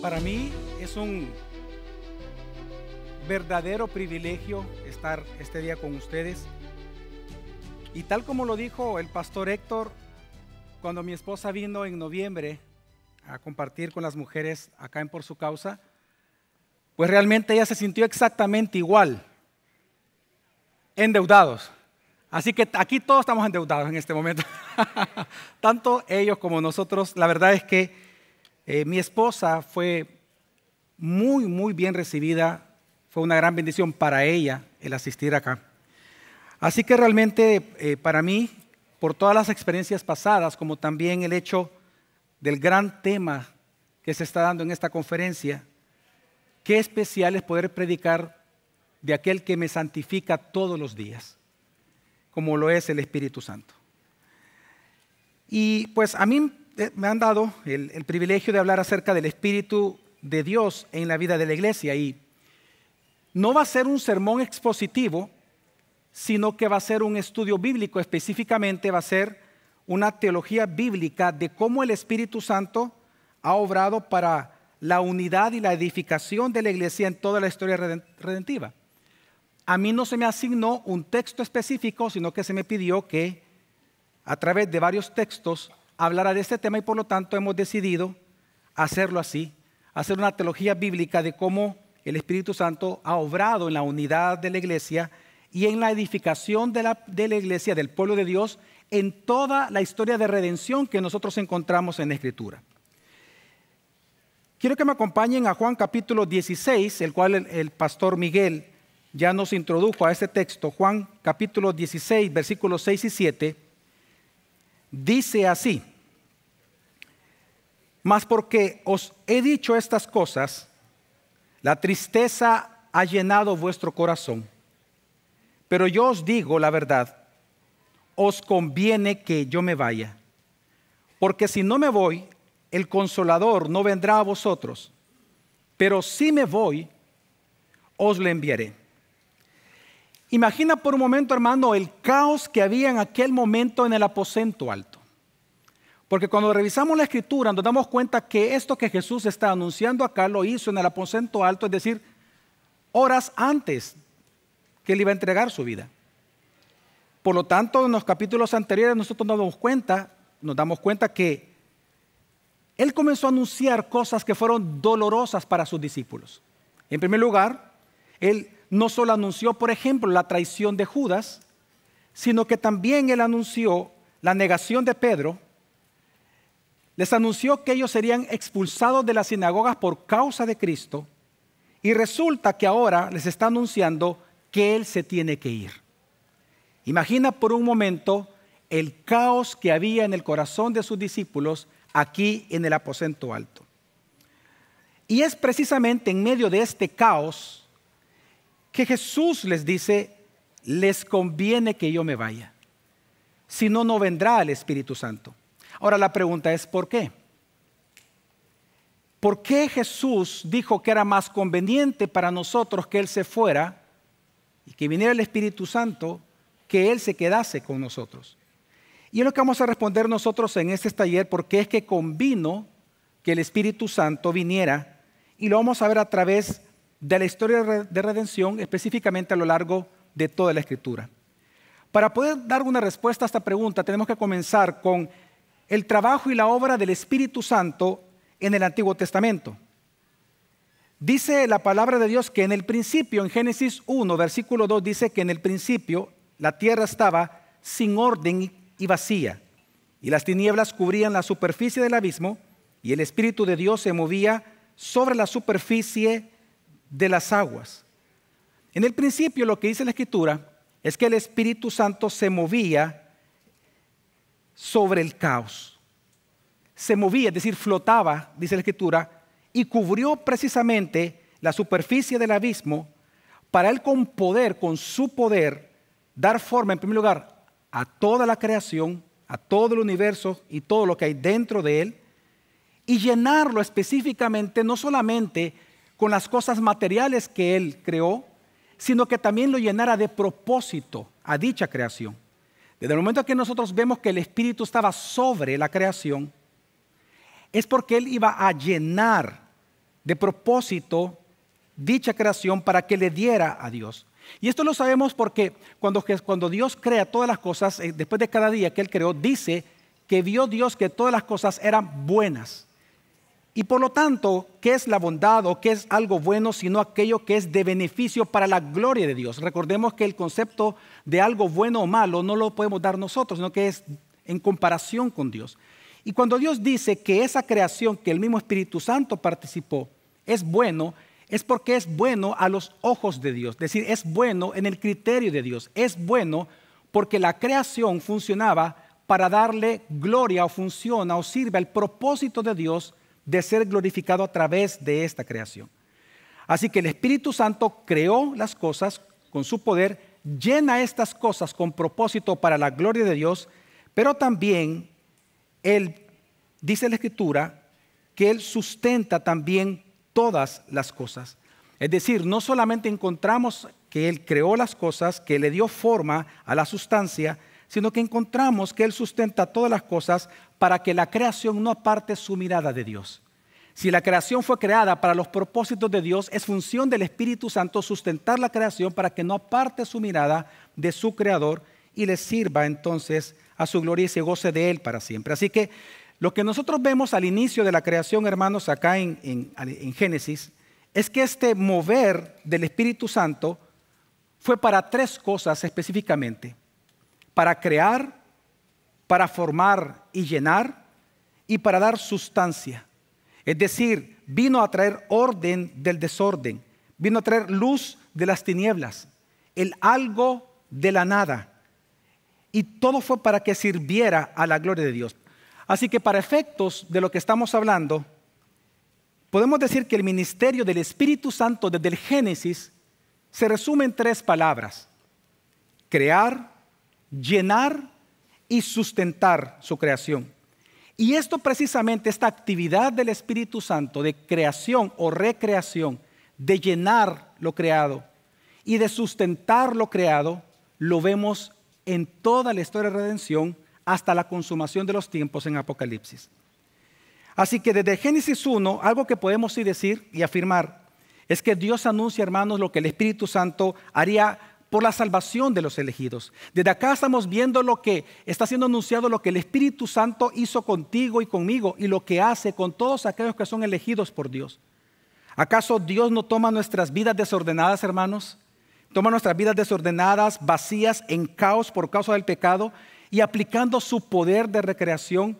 Para mí es un verdadero privilegio estar este día con ustedes. Y tal como lo dijo el pastor Héctor, cuando mi esposa vino en noviembre a compartir con las mujeres acá en Por Su Causa, pues realmente ella se sintió exactamente igual, endeudados. Así que aquí todos estamos endeudados en este momento, tanto ellos como nosotros. La verdad es que eh, mi esposa fue muy, muy bien recibida, fue una gran bendición para ella el asistir acá. Así que realmente eh, para mí, por todas las experiencias pasadas, como también el hecho del gran tema que se está dando en esta conferencia, qué especial es poder predicar de aquel que me santifica todos los días, como lo es el Espíritu Santo. Y pues a mí eh, me han dado el privilegio de hablar acerca del Espíritu de Dios en la vida de la iglesia y no va a ser un sermón expositivo, sino que va a ser un estudio bíblico, específicamente va a ser una teología bíblica de cómo el Espíritu Santo ha obrado para la unidad y la edificación de la iglesia en toda la historia redentiva. A mí no se me asignó un texto específico, sino que se me pidió que a través de varios textos hablara de este tema y por lo tanto hemos decidido hacerlo así, hacer una teología bíblica de cómo el Espíritu Santo ha obrado en la unidad de la iglesia y en la edificación de la, iglesia, del pueblo de Dios, en toda la historia de redención que nosotros encontramos en la Escritura. Quiero que me acompañen a Juan capítulo 16, el cual el, el, pastor Miguel ya nos introdujo a este texto. Juan capítulo 16, versículos 6 y 7, dice así, mas porque os he dicho estas cosas, la tristeza ha llenado vuestro corazón. Pero yo os digo la verdad, os conviene que yo me vaya, porque si no me voy, el consolador no vendrá a vosotros, pero si me voy, os le enviaré. Imagina por un momento, hermano, el caos que había en aquel momento en el aposento alto. Porque cuando revisamos la escritura nos damos cuenta que esto que Jesús está anunciando acá lo hizo en el aposento alto, es decir, horas antes que él iba a entregar su vida. Por lo tanto, en los capítulos anteriores nosotros nos damos cuenta, nos damos cuenta que él comenzó a anunciar cosas que fueron dolorosas para sus discípulos. En primer lugar, él no solo anunció, por ejemplo, la traición de Judas, sino que también él anunció la negación de Pedro, les anunció que ellos serían expulsados de las sinagogas por causa de Cristo, y resulta que ahora les está anunciando que él se tiene que ir. Imagina por un momento el caos que había en el corazón de sus discípulos aquí en el aposento alto. Y es precisamente en medio de este caos que Jesús les dice, les conviene que yo me vaya, si no, no vendrá el Espíritu Santo. Ahora la pregunta es, ¿por qué? ¿Por qué Jesús dijo que era más conveniente para nosotros que Él se fuera y que viniera el Espíritu Santo, que Él se quedase con nosotros. Y es lo que vamos a responder nosotros en este taller, porque es que convino que el Espíritu Santo viniera, y lo vamos a ver a través de la historia de redención, específicamente a lo largo de toda la Escritura. Para poder dar una respuesta a esta pregunta, tenemos que comenzar con el trabajo y la obra del Espíritu Santo en el Antiguo Testamento. Dice la palabra de Dios que en el principio, en Génesis 1, versículo 2, dice que en el principio la tierra estaba sin orden y vacía, y las tinieblas cubrían la superficie del abismo, y el Espíritu de Dios se movía sobre la superficie de las aguas. En el principio lo que dice la Escritura es que el Espíritu Santo se movía sobre el caos. Se movía, es decir, flotaba, dice la Escritura, y cubrió precisamente la superficie del abismo para él con poder, con su poder, dar forma en primer lugar a toda la creación, a todo el universo y todo lo que hay dentro de él, y llenarlo específicamente no solamente con las cosas materiales que él creó, sino que también lo llenara de propósito a dicha creación. Desde el momento que nosotros vemos que el Espíritu estaba sobre la creación, es porque Él iba a llenar de propósito dicha creación para que le diera a Dios. Y esto lo sabemos porque cuando, Dios crea todas las cosas, eh, después de cada día que Él creó, dice que vio Dios que todas las cosas eran buenas. Y por lo tanto, ¿qué es la bondad o qué es algo bueno sino aquello que es de beneficio para la gloria de Dios? Recordemos que el concepto de algo bueno o malo no lo podemos dar nosotros, sino que es en comparación con Dios. Y cuando Dios dice que esa creación que el mismo Espíritu Santo participó es bueno, es porque es bueno a los ojos de Dios, es decir, es bueno en el criterio de Dios, es bueno porque la creación funcionaba para darle gloria o funciona o sirve al propósito de Dios de ser glorificado a través de esta creación. Así que el Espíritu Santo creó las cosas con su poder, llena estas cosas con propósito para la gloria de Dios, pero también él, dice la Escritura, que Él sustenta también todas las cosas. Es decir, no solamente encontramos que Él creó las cosas, que le dio forma a la sustancia, sino que encontramos que Él sustenta todas las cosas para que la creación no aparte su mirada de Dios. Si la creación fue creada para los propósitos de Dios, es función del Espíritu Santo sustentar la creación para que no aparte su mirada de su creador y le sirva entonces a su gloria y se goce de Él para siempre. Así que lo que nosotros vemos al inicio de la creación, hermanos, acá en, Génesis, es que este mover del Espíritu Santo fue para tres cosas específicamente. Para crear, para formar y llenar y para dar sustancia. Es decir, vino a traer orden del desorden, vino a traer luz de las tinieblas, el algo de la nada y todo fue para que sirviera a la gloria de Dios. Así que para efectos de lo que estamos hablando, podemos decir que el ministerio del Espíritu Santo desde el Génesis se resume en tres palabras. Crear, llenar y sustentar su creación. Y esto precisamente, esta actividad del Espíritu Santo de creación o recreación, de llenar lo creado y de sustentar lo creado, lo vemos en toda la historia de redención hasta la consumación de los tiempos en Apocalipsis. Así que desde Génesis 1, algo que podemos sí decir y afirmar es que Dios anuncia, hermanos, lo que el Espíritu Santo haría por la salvación de los elegidos. Desde acá estamos viendo lo que está siendo anunciado, lo que el Espíritu Santo hizo contigo y conmigo y lo que hace con todos aquellos que son elegidos por Dios. ¿Acaso Dios no toma nuestras vidas desordenadas, hermanos? toma nuestras vidas desordenadas, vacías, en caos por causa del pecado, y aplicando su poder de recreación,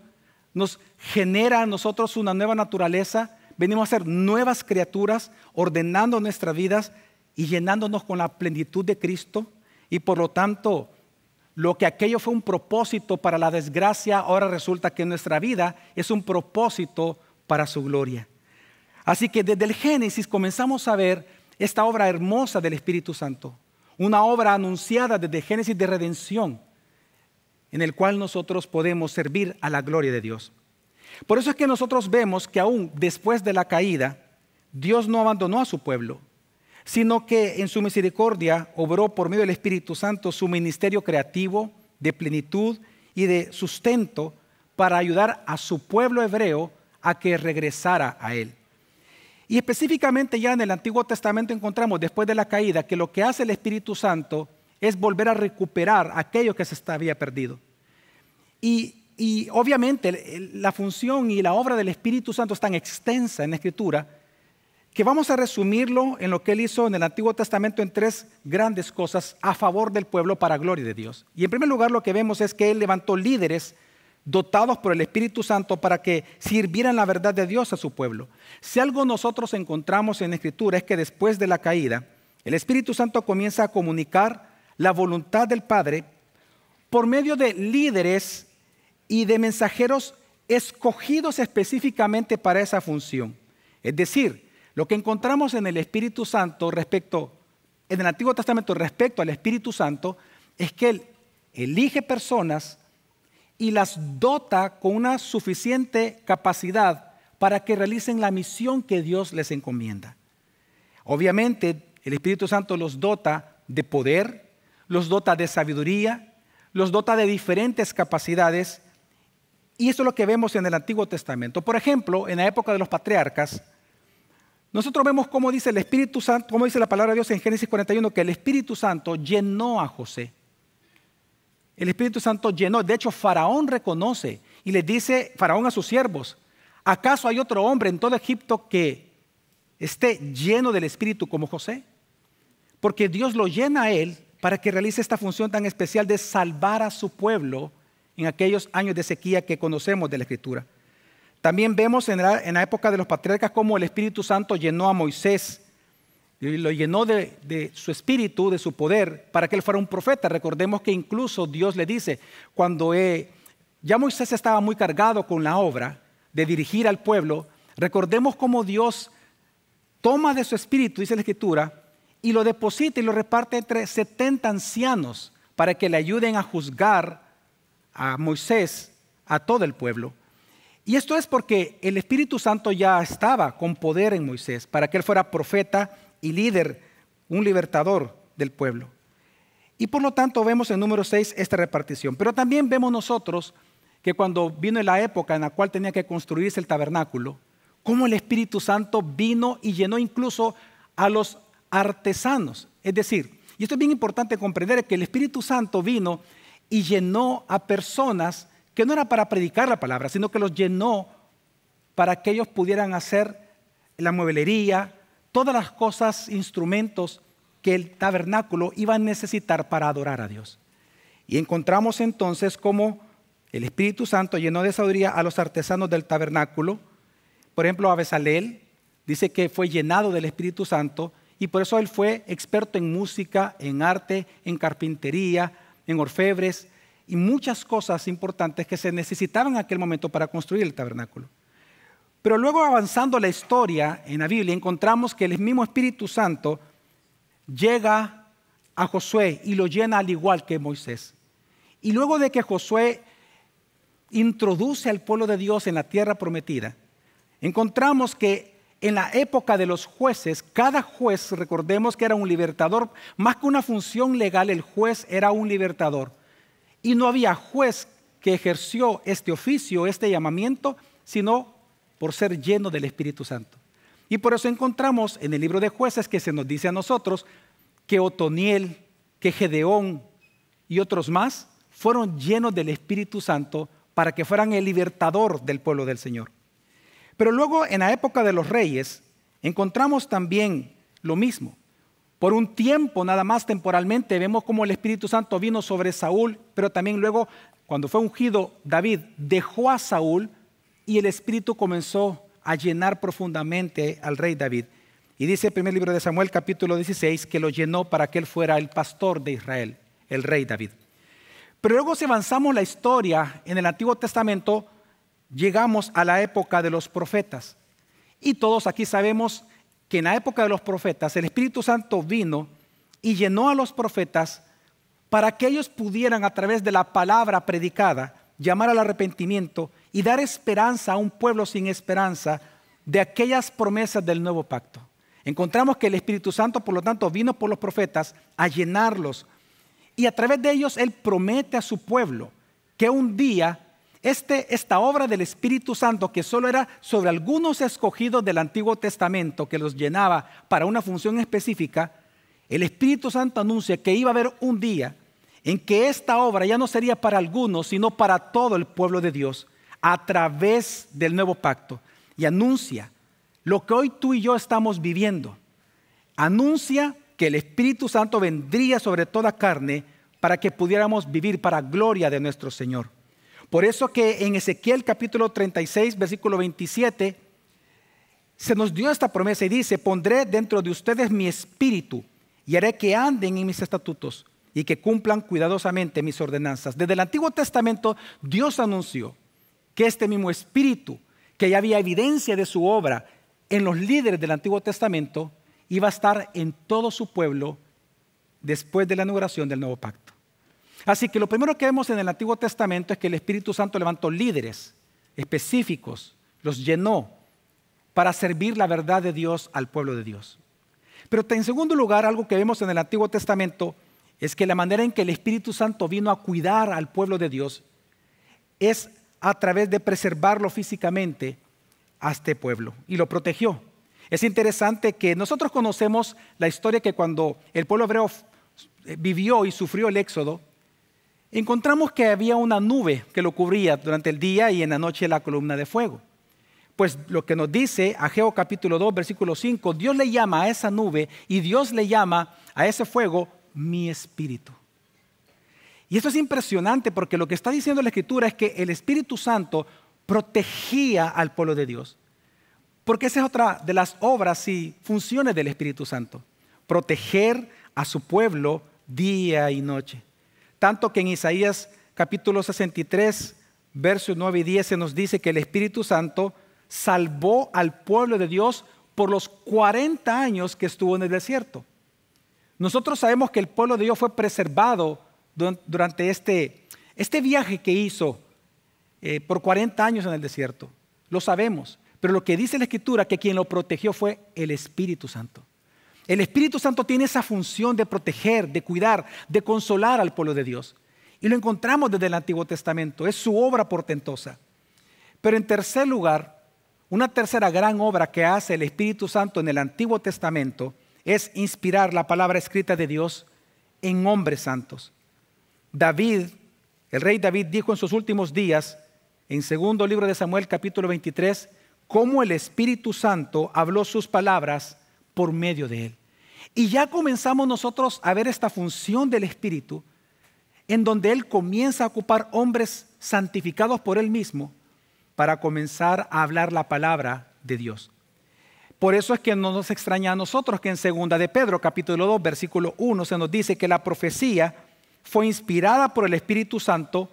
nos genera a nosotros una nueva naturaleza, venimos a ser nuevas criaturas, ordenando nuestras vidas y llenándonos con la plenitud de Cristo, y por lo tanto, lo que aquello fue un propósito para la desgracia, ahora resulta que nuestra vida es un propósito para su gloria. Así que desde el Génesis comenzamos a ver esta obra hermosa del Espíritu Santo, una obra anunciada desde Génesis de redención, en el cual nosotros podemos servir a la gloria de Dios. Por eso es que nosotros vemos que aún después de la caída, Dios no abandonó a su pueblo, sino que en su misericordia obró por medio del Espíritu Santo su ministerio creativo, de plenitud y de sustento para ayudar a su pueblo hebreo a que regresara a él. Y específicamente ya en el Antiguo Testamento encontramos, después de la caída, que lo que hace el Espíritu Santo es volver a recuperar aquello que se había perdido. Y, obviamente la función y la obra del Espíritu Santo es tan extensa en la Escritura que vamos a resumirlo en lo que él hizo en el Antiguo Testamento en tres grandes cosas a favor del pueblo para gloria de Dios. Y en primer lugar lo que vemos es que él levantó líderes dotados por el Espíritu Santo para que sirvieran la verdad de Dios a su pueblo. Si algo nosotros encontramos en Escritura es que después de la caída, el Espíritu Santo comienza a comunicar la voluntad del Padre por medio de líderes y de mensajeros escogidos específicamente para esa función. Es decir, lo que encontramos en el Espíritu Santo respecto, en el Antiguo Testamento respecto al Espíritu Santo, es que Él elige personas y las dota con una suficiente capacidad para que realicen la misión que Dios les encomienda. Obviamente, el Espíritu Santo los dota de poder, los dota de sabiduría, los dota de diferentes capacidades, y eso es lo que vemos en el Antiguo Testamento. Por ejemplo, en la época de los patriarcas, nosotros vemos cómo dice el Espíritu Santo, cómo dice la palabra de Dios en Génesis 41, que el Espíritu Santo llenó a José. El Espíritu Santo llenó. De hecho, Faraón reconoce y le dice Faraón a sus siervos, ¿acaso hay otro hombre en todo Egipto que esté lleno del Espíritu como José? Porque Dios lo llena a él para que realice esta función tan especial de salvar a su pueblo en aquellos años de sequía que conocemos de la Escritura. También vemos en la, en la época de los patriarcas cómo el Espíritu Santo llenó a Moisés y lo llenó de, su espíritu, de su poder, para que él fuera un profeta. Recordemos que incluso Dios le dice, cuando eh, ya Moisés estaba muy cargado con la obra de dirigir al pueblo, recordemos cómo Dios toma de su espíritu, dice la escritura, y lo deposita y lo reparte entre 70 ancianos para que le ayuden a juzgar a Moisés, a todo el pueblo. Y esto es porque el Espíritu Santo ya estaba con poder en Moisés, para que él fuera profeta y líder, un libertador del pueblo. Y por lo tanto vemos en número 6 esta repartición. Pero también vemos nosotros que cuando vino la época en la cual tenía que construirse el tabernáculo, cómo el Espíritu Santo vino y llenó incluso a los artesanos. Es decir, y esto es bien importante comprender, que el Espíritu Santo vino y llenó a personas que no era para predicar la palabra, sino que los llenó para que ellos pudieran hacer la mueblería, todas las cosas, instrumentos que el tabernáculo iba a necesitar para adorar a Dios. Y encontramos entonces cómo el Espíritu Santo llenó de sabiduría a los artesanos del tabernáculo. Por ejemplo, a dice que fue llenado del Espíritu Santo y por eso él fue experto en música, en arte, en carpintería, en orfebres y muchas cosas importantes que se necesitaban en aquel momento para construir el tabernáculo. Pero luego avanzando la historia en la Biblia, encontramos que el mismo Espíritu Santo llega a Josué y lo llena al igual que Moisés. Y luego de que Josué introduce al pueblo de Dios en la tierra prometida, encontramos que en la época de los jueces, cada juez, recordemos que era un libertador, más que una función legal, el juez era un libertador. Y no había juez que ejerció este oficio, este llamamiento, sino por ser lleno del Espíritu Santo. Y por eso encontramos en el libro de jueces que se nos dice a nosotros que Otoniel, que Gedeón y otros más fueron llenos del Espíritu Santo para que fueran el libertador del pueblo del Señor. Pero luego en la época de los reyes encontramos también lo mismo. Por un tiempo, nada más temporalmente, vemos cómo el Espíritu Santo vino sobre Saúl, pero también luego, cuando fue ungido David, dejó a Saúl y el Espíritu comenzó a llenar profundamente al rey David. Y dice el primer libro de Samuel capítulo 16 que lo llenó para que él fuera el pastor de Israel, el rey David. Pero luego si avanzamos la historia en el Antiguo Testamento, llegamos a la época de los profetas. Y todos aquí sabemos que en la época de los profetas el Espíritu Santo vino y llenó a los profetas para que ellos pudieran a través de la palabra predicada llamar al arrepentimiento y dar esperanza a un pueblo sin esperanza de aquellas promesas del nuevo pacto. Encontramos que el Espíritu Santo, por lo tanto, vino por los profetas a llenarlos. Y a través de ellos Él promete a su pueblo que un día este, esta obra del Espíritu Santo, que solo era sobre algunos escogidos del Antiguo Testamento, que los llenaba para una función específica, el Espíritu Santo anuncia que iba a haber un día en que esta obra ya no sería para algunos, sino para todo el pueblo de Dios, a través del nuevo pacto, y anuncia lo que hoy tú y yo estamos viviendo. Anuncia que el Espíritu Santo vendría sobre toda carne para que pudiéramos vivir para gloria de nuestro Señor. Por eso que en Ezequiel capítulo 36, versículo 27, se nos dio esta promesa y dice, pondré dentro de ustedes mi espíritu y haré que anden en mis estatutos y que cumplan cuidadosamente mis ordenanzas. Desde el Antiguo Testamento Dios anunció que este mismo espíritu, que ya había evidencia de su obra en los líderes del Antiguo Testamento, iba a estar en todo su pueblo después de la inauguración del nuevo pacto. Así que lo primero que vemos en el Antiguo Testamento es que el Espíritu Santo levantó líderes específicos, los llenó para servir la verdad de Dios al pueblo de Dios. Pero en segundo lugar, algo que vemos en el Antiguo Testamento es que la manera en que el Espíritu Santo vino a cuidar al pueblo de Dios es a través de preservarlo físicamente a este pueblo y lo protegió. Es interesante que nosotros conocemos la historia que cuando el pueblo hebreo eh, vivió y sufrió el éxodo, encontramos que había una nube que lo cubría durante el día y en la noche la columna de fuego. Pues lo que nos dice Ageo capítulo 2, versículo 5, Dios le llama a esa nube y Dios le llama a ese fuego mi espíritu. Y esto es impresionante porque lo que está diciendo la Escritura es que el Espíritu Santo protegía al pueblo de Dios. Porque esa es otra de las obras y funciones del Espíritu Santo. Proteger a su pueblo día y noche. Tanto que en Isaías capítulo 63, versos 9 y 10 se nos dice que el Espíritu Santo salvó al pueblo de Dios por los 40 años que estuvo en el desierto. Nosotros sabemos que el pueblo de Dios fue preservado durante este, este, viaje que hizo eh, por 40 años en el desierto. Lo sabemos. Pero lo que dice la Escritura, que quien lo protegió fue el Espíritu Santo. El Espíritu Santo tiene esa función de proteger, de cuidar, de consolar al pueblo de Dios. Y lo encontramos desde el Antiguo Testamento. Es su obra portentosa. Pero en tercer lugar, una tercera gran obra que hace el Espíritu Santo en el Antiguo Testamento es inspirar la palabra escrita de Dios en hombres santos. David, el rey David dijo en sus últimos días, en segundo libro de Samuel capítulo 23, cómo el Espíritu Santo habló sus palabras por medio de él. Y ya comenzamos nosotros a ver esta función del Espíritu, en donde Él comienza a ocupar hombres santificados por Él mismo para comenzar a hablar la palabra de Dios. Por eso es que no nos extraña a nosotros que en segunda de Pedro, capítulo 2, versículo 1, se nos dice que la profecía fue inspirada por el Espíritu Santo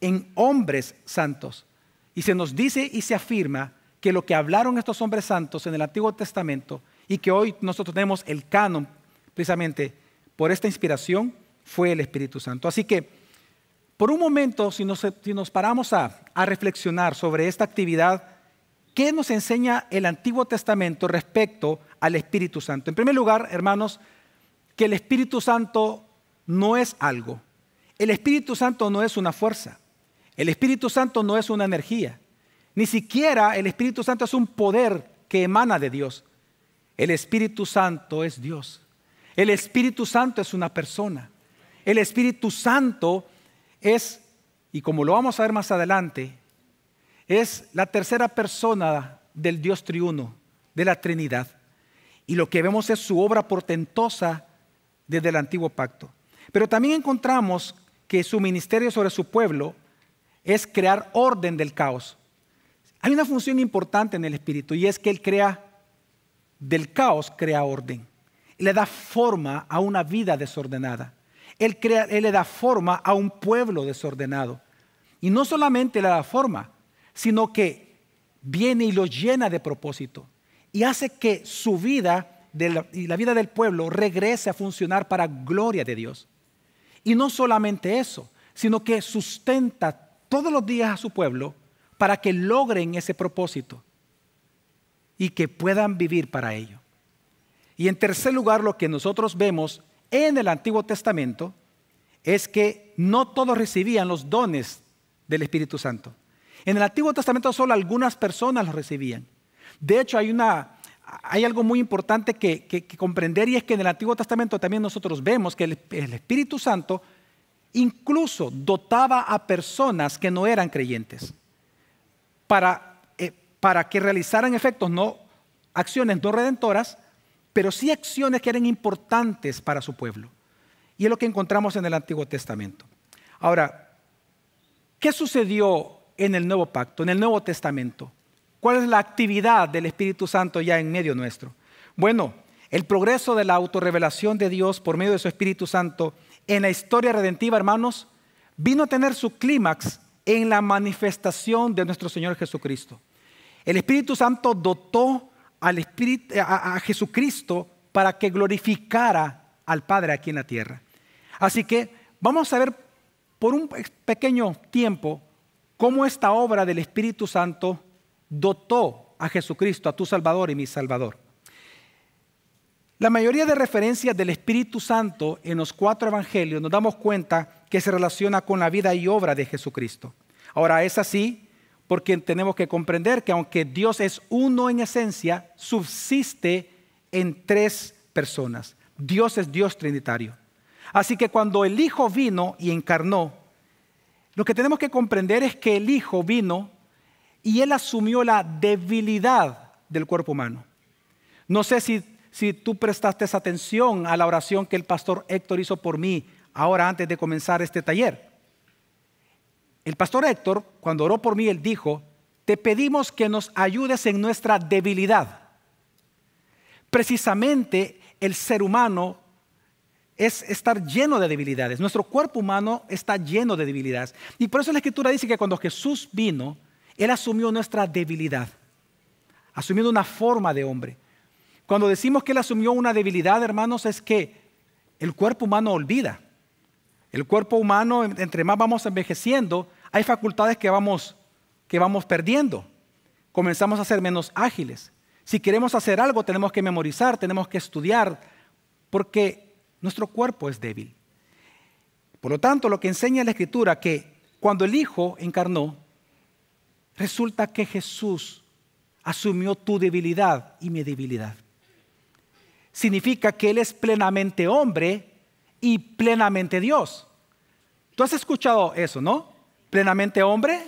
en hombres santos. Y se nos dice y se afirma que lo que hablaron estos hombres santos en el Antiguo Testamento y que hoy nosotros tenemos el canon precisamente por esta inspiración fue el Espíritu Santo. Así que, por un momento, si nos, paramos a, a reflexionar sobre esta actividad ¿Qué nos enseña el Antiguo Testamento respecto al Espíritu Santo? En primer lugar, hermanos, que el Espíritu Santo no es algo. El Espíritu Santo no es una fuerza. El Espíritu Santo no es una energía. Ni siquiera el Espíritu Santo es un poder que emana de Dios. El Espíritu Santo es Dios. El Espíritu Santo es una persona. El Espíritu Santo es, y como lo vamos a ver más adelante, es la tercera persona del Dios triuno, de la Trinidad. Y lo que vemos es su obra portentosa desde el antiguo pacto. Pero también encontramos que su ministerio sobre su pueblo es crear orden del caos. Hay una función importante en el Espíritu y es que Él crea, del caos crea orden. Le da forma a una vida desordenada. Él, él le da forma a un pueblo desordenado. Y no solamente le da forma, sino que viene y los llena de propósito y hace que su vida y la vida del pueblo regrese a funcionar para gloria de Dios. Y no solamente eso, sino que sustenta todos los días a su pueblo para que logren ese propósito y que puedan vivir para ello. Y en tercer lugar, lo que nosotros vemos en el Antiguo Testamento es que no todos recibían los dones del Espíritu Santo. En el Antiguo Testamento solo algunas personas lo recibían. De hecho, hay, hay algo muy importante que, comprender y es que en el Antiguo Testamento también nosotros vemos que el, Espíritu Santo incluso dotaba a personas que no eran creyentes para, eh, para que realizaran efectos, no acciones no redentoras, pero sí acciones que eran importantes para su pueblo. Y es lo que encontramos en el Antiguo Testamento. Ahora, ¿qué sucedió en el nuevo pacto, en el Nuevo Testamento? ¿Cuál es la actividad del Espíritu Santo ya en medio nuestro? Bueno, el progreso de la autorrevelación de Dios por medio de su Espíritu Santo en la historia redentiva, hermanos, vino a tener su clímax en la manifestación de nuestro Señor Jesucristo. El Espíritu Santo dotó al Espíritu, a, Jesucristo para que glorificara al Padre aquí en la tierra. Así que vamos a ver por un pequeño tiempo cómo esta obra del Espíritu Santo dotó a Jesucristo, a tu Salvador y mi Salvador. La mayoría de referencias del Espíritu Santo en los cuatro evangelios nos damos cuenta que se relaciona con la vida y obra de Jesucristo. Ahora, es así porque tenemos que comprender que aunque Dios es uno en esencia, subsiste en tres personas. Dios es Dios trinitario. Así que cuando el Hijo vino y encarnó, lo que tenemos que comprender es que el Hijo vino y Él asumió la debilidad del cuerpo humano. No sé si, si tú prestaste esa atención a la oración que el pastor Héctor hizo por mí ahora antes de comenzar este taller. El pastor Héctor, cuando oró por mí, él dijo, te pedimos que nos ayudes en nuestra debilidad. Precisamente el ser humano es estar lleno de debilidades. Nuestro cuerpo humano está lleno de debilidades. Y por eso la escritura dice que cuando Jesús vino, Él asumió nuestra debilidad, asumiendo una forma de hombre. Cuando decimos que Él asumió una debilidad, hermanos, es que el cuerpo humano olvida. El cuerpo humano, entre más vamos envejeciendo, hay facultades que vamos, que vamos perdiendo. Comenzamos a ser menos ágiles. Si queremos hacer algo, tenemos que memorizar, tenemos que estudiar, porque nuestro cuerpo es débil. Por lo tanto, lo que enseña la Escritura, que cuando el Hijo encarnó, resulta que Jesús asumió tu debilidad y mi debilidad. Significa que Él es plenamente hombre y plenamente Dios. Tú has escuchado eso, ¿no? Plenamente hombre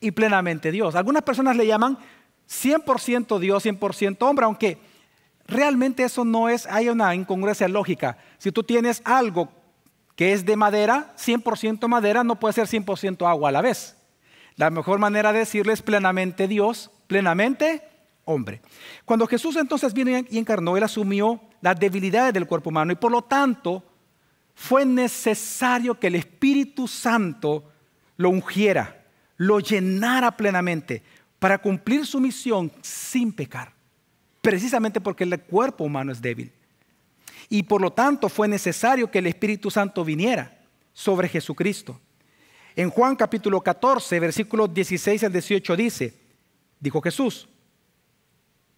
y plenamente Dios. Algunas personas le llaman 100% Dios, 100% hombre, aunque realmente eso no es, hay una incongruencia lógica. Si tú tienes algo que es de madera, 100% madera, no puede ser 100% agua a la vez. La mejor manera de decirle es plenamente Dios, plenamente hombre. Cuando Jesús entonces vino y encarnó, él asumió las debilidades del cuerpo humano y por lo tanto fue necesario que el Espíritu Santo lo ungiera, lo llenara plenamente para cumplir su misión sin pecar precisamente porque el cuerpo humano es débil. Y por lo tanto fue necesario que el Espíritu Santo viniera sobre Jesucristo. En Juan capítulo 14, versículos 16 al 18 dice, dijo Jesús,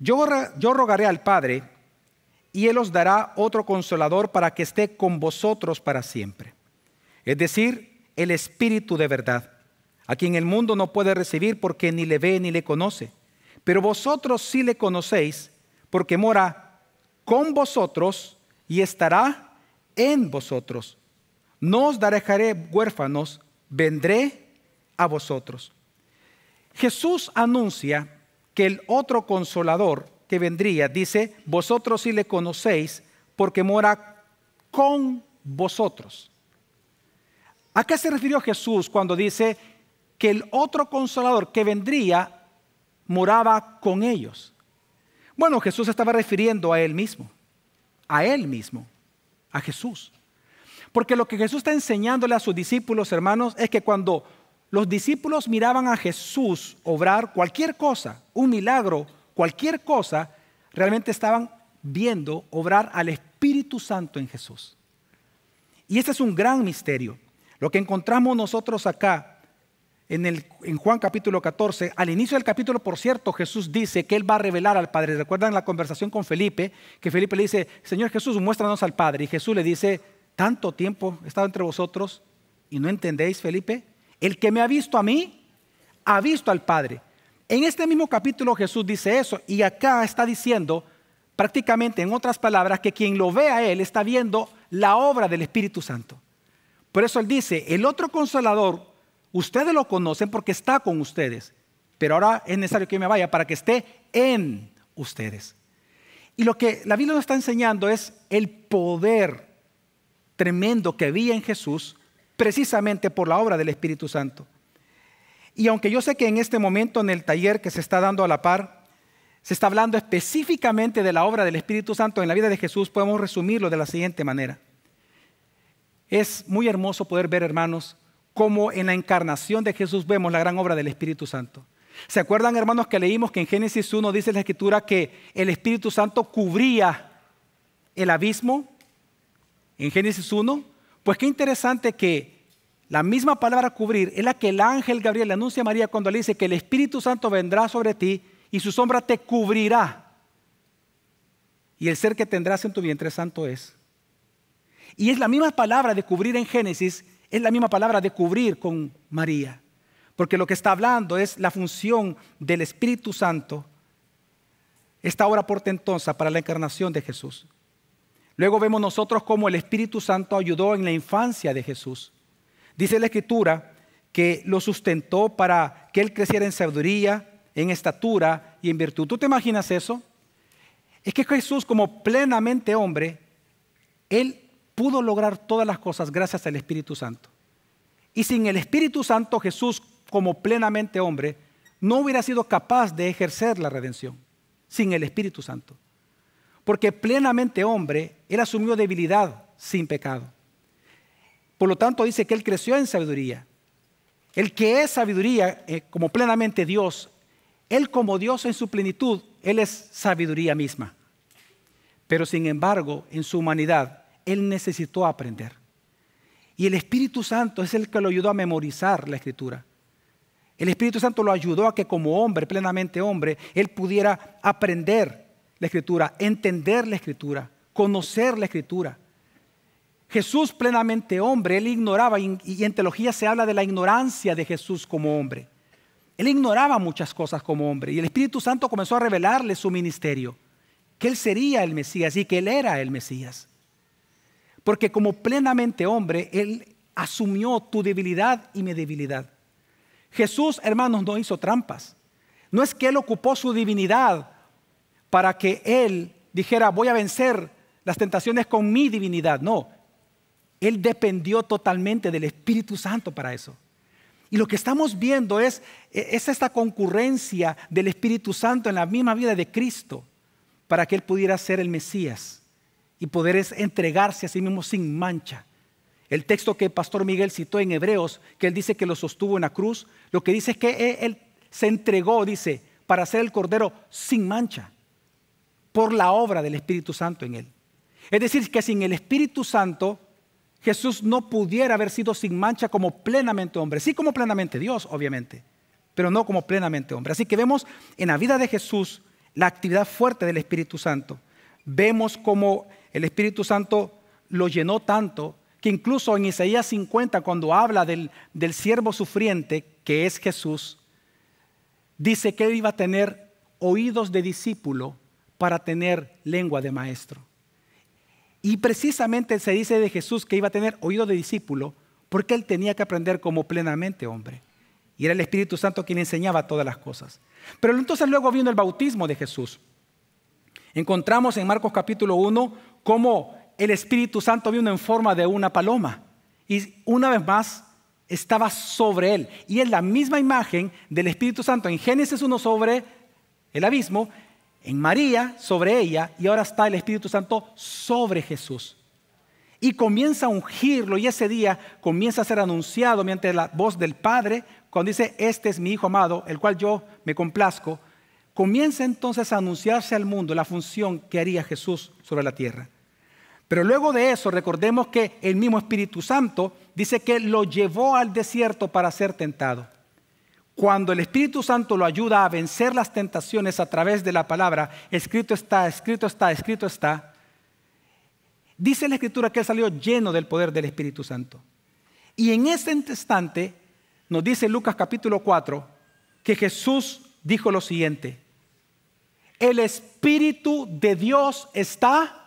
yo, yo rogaré al Padre y Él os dará otro consolador para que esté con vosotros para siempre. Es decir, el Espíritu de verdad, a quien el mundo no puede recibir porque ni le ve ni le conoce. Pero vosotros sí le conocéis porque mora con vosotros y estará en vosotros. No os dejaré huérfanos, vendré a vosotros. Jesús anuncia que el otro consolador que vendría, dice, vosotros sí le conocéis porque mora con vosotros. ¿A qué se refirió Jesús cuando dice que el otro consolador que vendría moraba con ellos? Bueno, Jesús estaba refiriendo a Él mismo, a Él mismo, a Jesús. Porque lo que Jesús está enseñándole a sus discípulos, hermanos, es que cuando los discípulos miraban a Jesús obrar cualquier cosa, un milagro, cualquier cosa, realmente estaban viendo obrar al Espíritu Santo en Jesús. Y este es un gran misterio. Lo que encontramos nosotros acá en, el, Juan capítulo 14, al inicio del capítulo, por cierto, Jesús dice que Él va a revelar al Padre. ¿Recuerdan la conversación con Felipe? Que Felipe le dice, Señor Jesús, muéstranos al Padre. Y Jesús le dice, tanto tiempo he estado entre vosotros y no entendéis, Felipe. El que me ha visto a mí, ha visto al Padre. En este mismo capítulo Jesús dice eso y acá está diciendo prácticamente, en otras palabras, que quien lo ve a Él está viendo la obra del Espíritu Santo. Por eso Él dice, el otro consolador, Ustedes lo conocen porque está con ustedes, pero ahora es necesario que me vaya para que esté en ustedes. Y lo que la Biblia nos está enseñando es el poder tremendo que había en Jesús precisamente por la obra del Espíritu Santo. Y aunque yo sé que en este momento en el taller que se está dando a la par, se está hablando específicamente de la obra del Espíritu Santo en la vida de Jesús, podemos resumirlo de la siguiente manera. Es muy hermoso poder ver, hermanos, como en la encarnación de Jesús vemos la gran obra del Espíritu Santo. ¿Se acuerdan, hermanos, que leímos que en Génesis 1 dice la Escritura que el Espíritu Santo cubría el abismo? En Génesis 1. Pues qué interesante que la misma palabra cubrir es la que el ángel Gabriel le anuncia a María cuando le dice que el Espíritu Santo vendrá sobre ti y su sombra te cubrirá. Y el ser que tendrás en tu vientre santo es. Y es la misma palabra de cubrir en Génesis es la misma palabra de cubrir con María. Porque lo que está hablando es la función del Espíritu Santo, esta obra portentosa para la encarnación de Jesús. Luego vemos nosotros cómo el Espíritu Santo ayudó en la infancia de Jesús. Dice la Escritura que lo sustentó para que él creciera en sabiduría, en estatura y en virtud. ¿Tú te imaginas eso? Es que Jesús, como plenamente hombre, él pudo lograr todas las cosas gracias al Espíritu Santo. Y sin el Espíritu Santo Jesús como plenamente hombre no hubiera sido capaz de ejercer la redención. Sin el Espíritu Santo. Porque plenamente hombre, él asumió debilidad sin pecado. Por lo tanto dice que él creció en sabiduría. El que es sabiduría eh, como plenamente Dios, él como Dios en su plenitud, él es sabiduría misma. Pero sin embargo, en su humanidad, él necesitó aprender. Y el Espíritu Santo es el que lo ayudó a memorizar la escritura. El Espíritu Santo lo ayudó a que como hombre, plenamente hombre, él pudiera aprender la escritura, entender la escritura, conocer la escritura. Jesús plenamente hombre, él ignoraba, y en teología se habla de la ignorancia de Jesús como hombre. Él ignoraba muchas cosas como hombre y el Espíritu Santo comenzó a revelarle su ministerio, que él sería el Mesías y que él era el Mesías. Porque como plenamente hombre, Él asumió tu debilidad y mi debilidad. Jesús, hermanos, no hizo trampas. No es que Él ocupó su divinidad para que Él dijera, voy a vencer las tentaciones con mi divinidad. No, Él dependió totalmente del Espíritu Santo para eso. Y lo que estamos viendo es, e-, esta concurrencia del Espíritu Santo en la misma vida de Cristo para que Él pudiera ser el Mesías y poder es entregarse a sí mismo sin mancha. El texto que el pastor Miguel citó en Hebreos, que él dice que lo sostuvo en la cruz, lo que dice es que él se entregó, dice, para ser el cordero sin mancha, por la obra del Espíritu Santo en él. Es decir, que sin el Espíritu Santo Jesús no pudiera haber sido sin mancha como plenamente hombre, sí como plenamente Dios, obviamente, pero no como plenamente hombre. Así que vemos en la vida de Jesús la actividad fuerte del Espíritu Santo. Vemos como el Espíritu Santo lo llenó tanto que incluso en Isaías 50, cuando habla del, siervo sufriente, que es Jesús, dice que él iba a tener oídos de discípulo para tener lengua de maestro. Y precisamente se dice de Jesús que iba a tener oído de discípulo porque él tenía que aprender como plenamente hombre. Y era el Espíritu Santo quien enseñaba todas las cosas. Pero entonces luego vino el bautismo de Jesús. Encontramos en Marcos capítulo 1 como el Espíritu Santo vino en forma de una paloma y una vez más estaba sobre él. Y es la misma imagen del Espíritu Santo en Génesis 1 sobre el abismo, en María sobre ella y ahora está el Espíritu Santo sobre Jesús. Y comienza a ungirlo y ese día comienza a ser anunciado mediante la voz del Padre cuando dice, este es mi Hijo amado, el cual yo me complazco Comienza entonces a anunciarse al mundo la función que haría Jesús sobre la tierra. Pero luego de eso, recordemos que el mismo Espíritu Santo dice que lo llevó al desierto para ser tentado. Cuando el Espíritu Santo lo ayuda a vencer las tentaciones a través de la palabra, escrito está, escrito está, escrito está, dice la Escritura que él salió lleno del poder del Espíritu Santo. Y en ese instante, nos dice Lucas capítulo 4, que Jesús dijo lo siguiente, el Espíritu de Dios está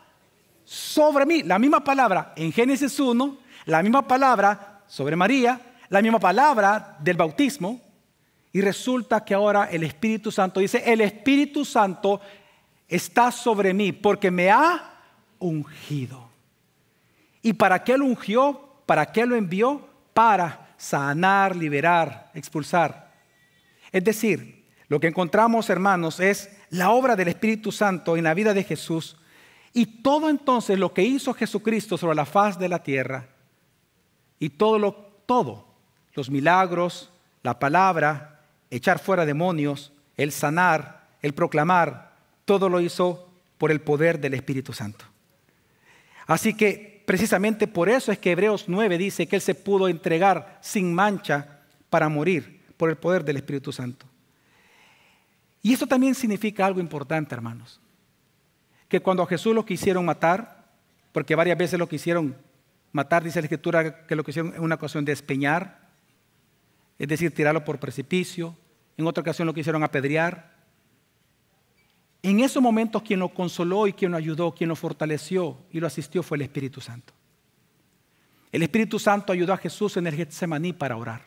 sobre mí. La misma palabra en Génesis 1, la misma palabra sobre María, la misma palabra del bautismo. Y resulta que ahora el Espíritu Santo dice, el Espíritu Santo está sobre mí porque me ha ungido. ¿Y para qué lo ungió? ¿Para qué lo envió? Para sanar, liberar, expulsar. Es decir, lo que encontramos, hermanos, es la obra del Espíritu Santo en la vida de Jesús y todo entonces lo que hizo Jesucristo sobre la faz de la tierra y todo lo todo, los milagros, la palabra, echar fuera demonios, el sanar, el proclamar, todo lo hizo por el poder del Espíritu Santo. Así que precisamente por eso es que Hebreos 9 dice que él se pudo entregar sin mancha para morir por el poder del Espíritu Santo. Y esto también significa algo importante, hermanos. Que cuando a Jesús lo quisieron matar, porque varias veces lo quisieron matar, dice la Escritura que lo quisieron en una ocasión despeñar, es decir, tirarlo por precipicio, en otra ocasión lo quisieron apedrear. En esos momentos quien lo consoló y quien lo ayudó, quien lo fortaleció y lo asistió fue el Espíritu Santo. El Espíritu Santo ayudó a Jesús en el Getsemaní para orar.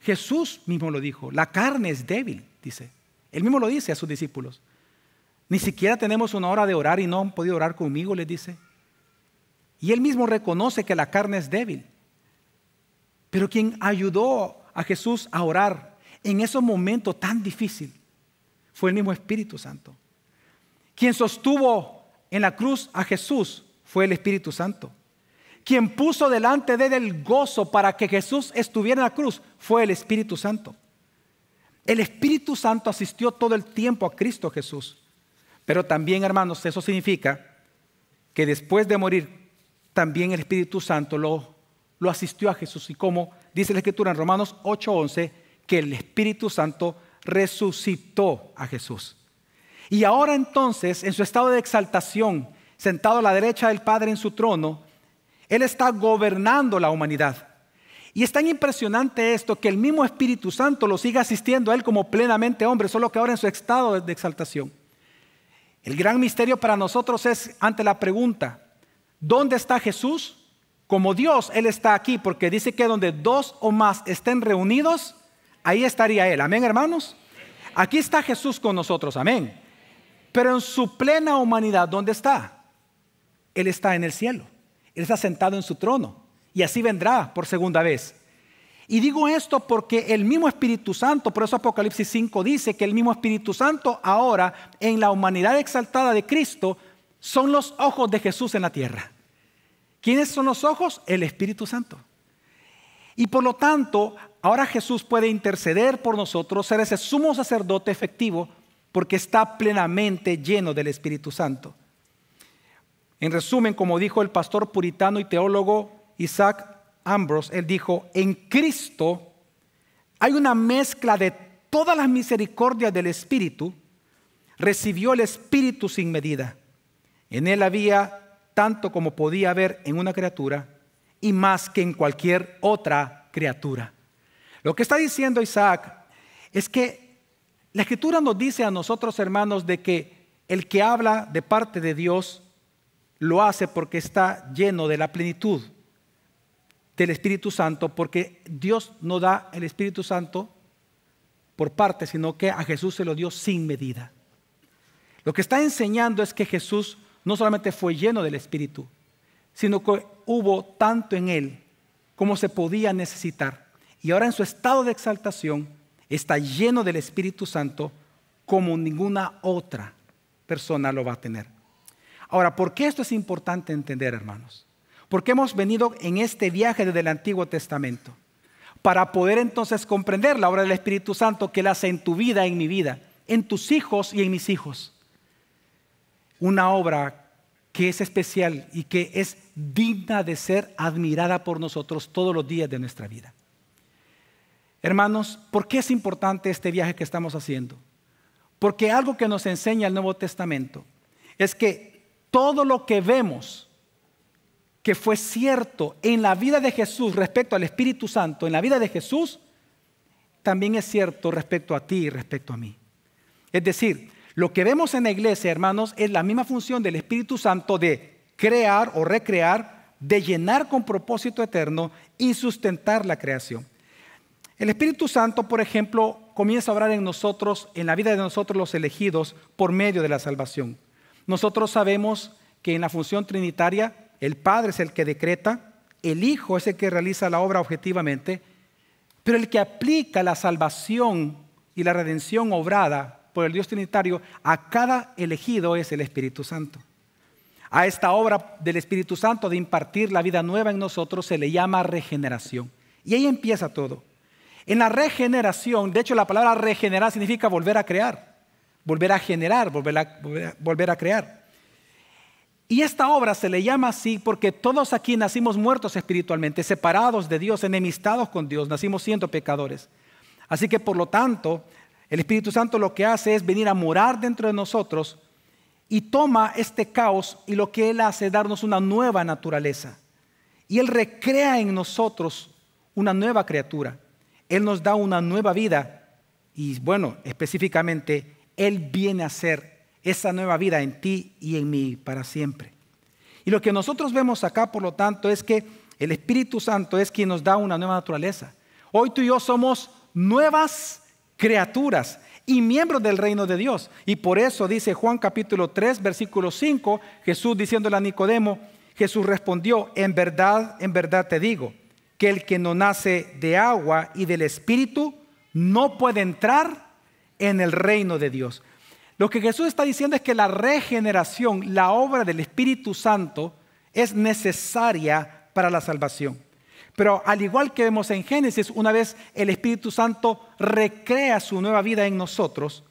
Jesús mismo lo dijo, la carne es débil, dice. Él mismo lo dice a sus discípulos. Ni siquiera tenemos una hora de orar y no han podido orar conmigo, les dice. Y él mismo reconoce que la carne es débil. Pero quien ayudó a Jesús a orar en esos momentos tan difícil fue el mismo Espíritu Santo. Quien sostuvo en la cruz a Jesús fue el Espíritu Santo. Quien puso delante de él el gozo para que Jesús estuviera en la cruz fue el Espíritu Santo. El Espíritu Santo asistió todo el tiempo a Cristo Jesús. Pero también, hermanos, eso significa que después de morir, también el Espíritu Santo lo, asistió a Jesús. Y como dice la Escritura en Romanos 8:11, que el Espíritu Santo resucitó a Jesús. Y ahora entonces, en su estado de exaltación, sentado a la derecha del Padre en su trono, Él está gobernando la humanidad. Y es tan impresionante esto que el mismo Espíritu Santo lo siga asistiendo a él como plenamente hombre, solo que ahora en su estado de exaltación. El gran misterio para nosotros es ante la pregunta, ¿dónde está Jesús? Como Dios, Él está aquí, porque dice que donde dos o más estén reunidos, ahí estaría Él. Amén, hermanos. Aquí está Jesús con nosotros, amén. Pero en su plena humanidad, ¿dónde está? Él está en el cielo. Él está sentado en su trono y así vendrá por segunda vez. Y digo esto porque el mismo Espíritu Santo, por eso Apocalipsis 5 dice que el mismo Espíritu Santo ahora en la humanidad exaltada de Cristo son los ojos de Jesús en la tierra. ¿Quiénes son los ojos? El Espíritu Santo. Y por lo tanto, ahora Jesús puede interceder por nosotros, ser ese sumo sacerdote efectivo, porque está plenamente lleno del Espíritu Santo. En resumen, como dijo el pastor puritano y teólogo Isaac Ambrose, él dijo, en Cristo hay una mezcla de todas las misericordias del Espíritu, recibió el Espíritu sin medida. En él había tanto como podía haber en una criatura y más que en cualquier otra criatura. Lo que está diciendo Isaac es que la escritura nos dice a nosotros hermanos de que el que habla de parte de Dios lo hace porque está lleno de la plenitud del Espíritu Santo, porque Dios no da el Espíritu Santo por parte, sino que a Jesús se lo dio sin medida. Lo que está enseñando es que Jesús no solamente fue lleno del Espíritu, sino que hubo tanto en él como se podía necesitar. Y ahora en su estado de exaltación está lleno del Espíritu Santo como ninguna otra persona lo va a tener. Ahora, ¿por qué esto es importante entender, hermanos? Porque hemos venido en este viaje desde el Antiguo Testamento. Para poder entonces comprender la obra del Espíritu Santo que Él hace en tu vida, en mi vida, en tus hijos y en mis hijos. Una obra que es especial y que es digna de ser admirada por nosotros todos los días de nuestra vida. Hermanos, ¿por qué es importante este viaje que estamos haciendo? Porque algo que nos enseña el Nuevo Testamento es que todo lo que vemos, que fue cierto en la vida de Jesús respecto al Espíritu Santo, en la vida de Jesús, también es cierto respecto a ti y respecto a mí. Es decir, lo que vemos en la iglesia, hermanos, es la misma función del Espíritu Santo de crear o recrear, de llenar con propósito eterno y sustentar la creación. El Espíritu Santo, por ejemplo, comienza a obrar en nosotros, en la vida de nosotros los elegidos, por medio de la salvación. Nosotros sabemos que en la función trinitaria el Padre es el que decreta, el Hijo es el que realiza la obra objetivamente, pero el que aplica la salvación y la redención obrada por el Dios Trinitario a cada elegido es el Espíritu Santo. A esta obra del Espíritu Santo de impartir la vida nueva en nosotros se le llama regeneración. Y ahí empieza todo. En la regeneración, de hecho la palabra regenerar significa volver a crear, volver a generar, volver a, volver a crear. Y esta obra se le llama así porque todos aquí nacimos muertos espiritualmente, separados de Dios, enemistados con Dios, nacimos siendo pecadores. Así que por lo tanto, el Espíritu Santo lo que hace es venir a morar dentro de nosotros y toma este caos y lo que Él hace es darnos una nueva naturaleza. Y Él recrea en nosotros una nueva criatura. Él nos da una nueva vida y bueno, específicamente, Él viene a ser esa nueva vida en ti y en mí para siempre. Y lo que nosotros vemos acá, por lo tanto, es que el Espíritu Santo es quien nos da una nueva naturaleza. Hoy tú y yo somos nuevas criaturas y miembros del reino de Dios. Y por eso dice Juan capítulo 3, versículo 5, Jesús diciéndole a Nicodemo, Jesús respondió, en verdad, en verdad te digo, que el que no nace de agua y del Espíritu no puede entrar en el reino de Dios. Lo que Jesús está diciendo es que la regeneración, la obra del Espíritu Santo, es necesaria para la salvación. Pero al igual que vemos en Génesis, una vez el Espíritu Santo recrea su nueva vida en nosotros,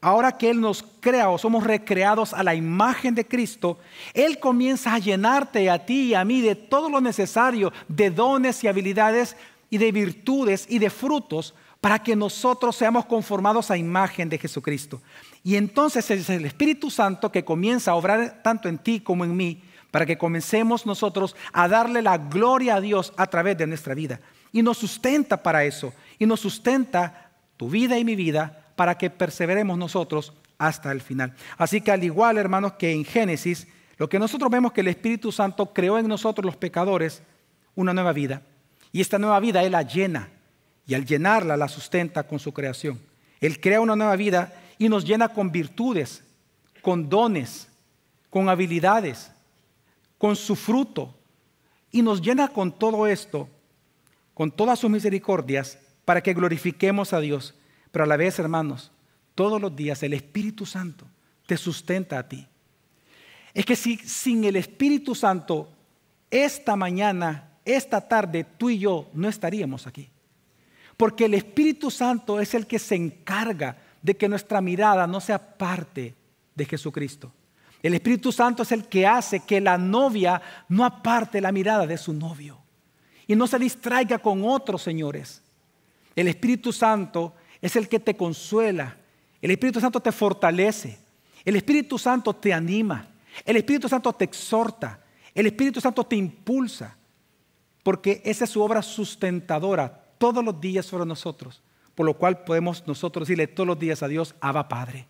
ahora que Él nos crea o somos recreados a la imagen de Cristo, Él comienza a llenarte a ti y a mí de todo lo necesario, de dones y habilidades y de virtudes y de frutos para que nosotros seamos conformados a imagen de Jesucristo. Y entonces es el Espíritu Santo que comienza a obrar tanto en ti como en mí, para que comencemos nosotros a darle la gloria a Dios a través de nuestra vida. Y nos sustenta para eso, y nos sustenta tu vida y mi vida, para que perseveremos nosotros hasta el final. Así que al igual, hermanos, que en Génesis, lo que nosotros vemos que el Espíritu Santo creó en nosotros los pecadores una nueva vida. Y esta nueva vida Él la llena. Y al llenarla la sustenta con su creación. Él crea una nueva vida y nos llena con virtudes, con dones, con habilidades, con su fruto. Y nos llena con todo esto, con todas sus misericordias, para que glorifiquemos a Dios. Pero a la vez, hermanos, todos los días el Espíritu Santo te sustenta a ti. Es que si sin el Espíritu Santo, esta mañana, esta tarde, tú y yo no estaríamos aquí. Porque el Espíritu Santo es el que se encarga de que nuestra mirada no sea parte de Jesucristo. El Espíritu Santo es el que hace que la novia no aparte la mirada de su novio y no se distraiga con otros señores. El Espíritu Santo es el que te consuela, el Espíritu Santo te fortalece, el Espíritu Santo te anima, el Espíritu Santo te exhorta, el Espíritu Santo te impulsa, porque esa es su obra sustentadora todos los días sobre nosotros. Por lo cual podemos nosotros decirle todos los días a Dios, Abba Padre.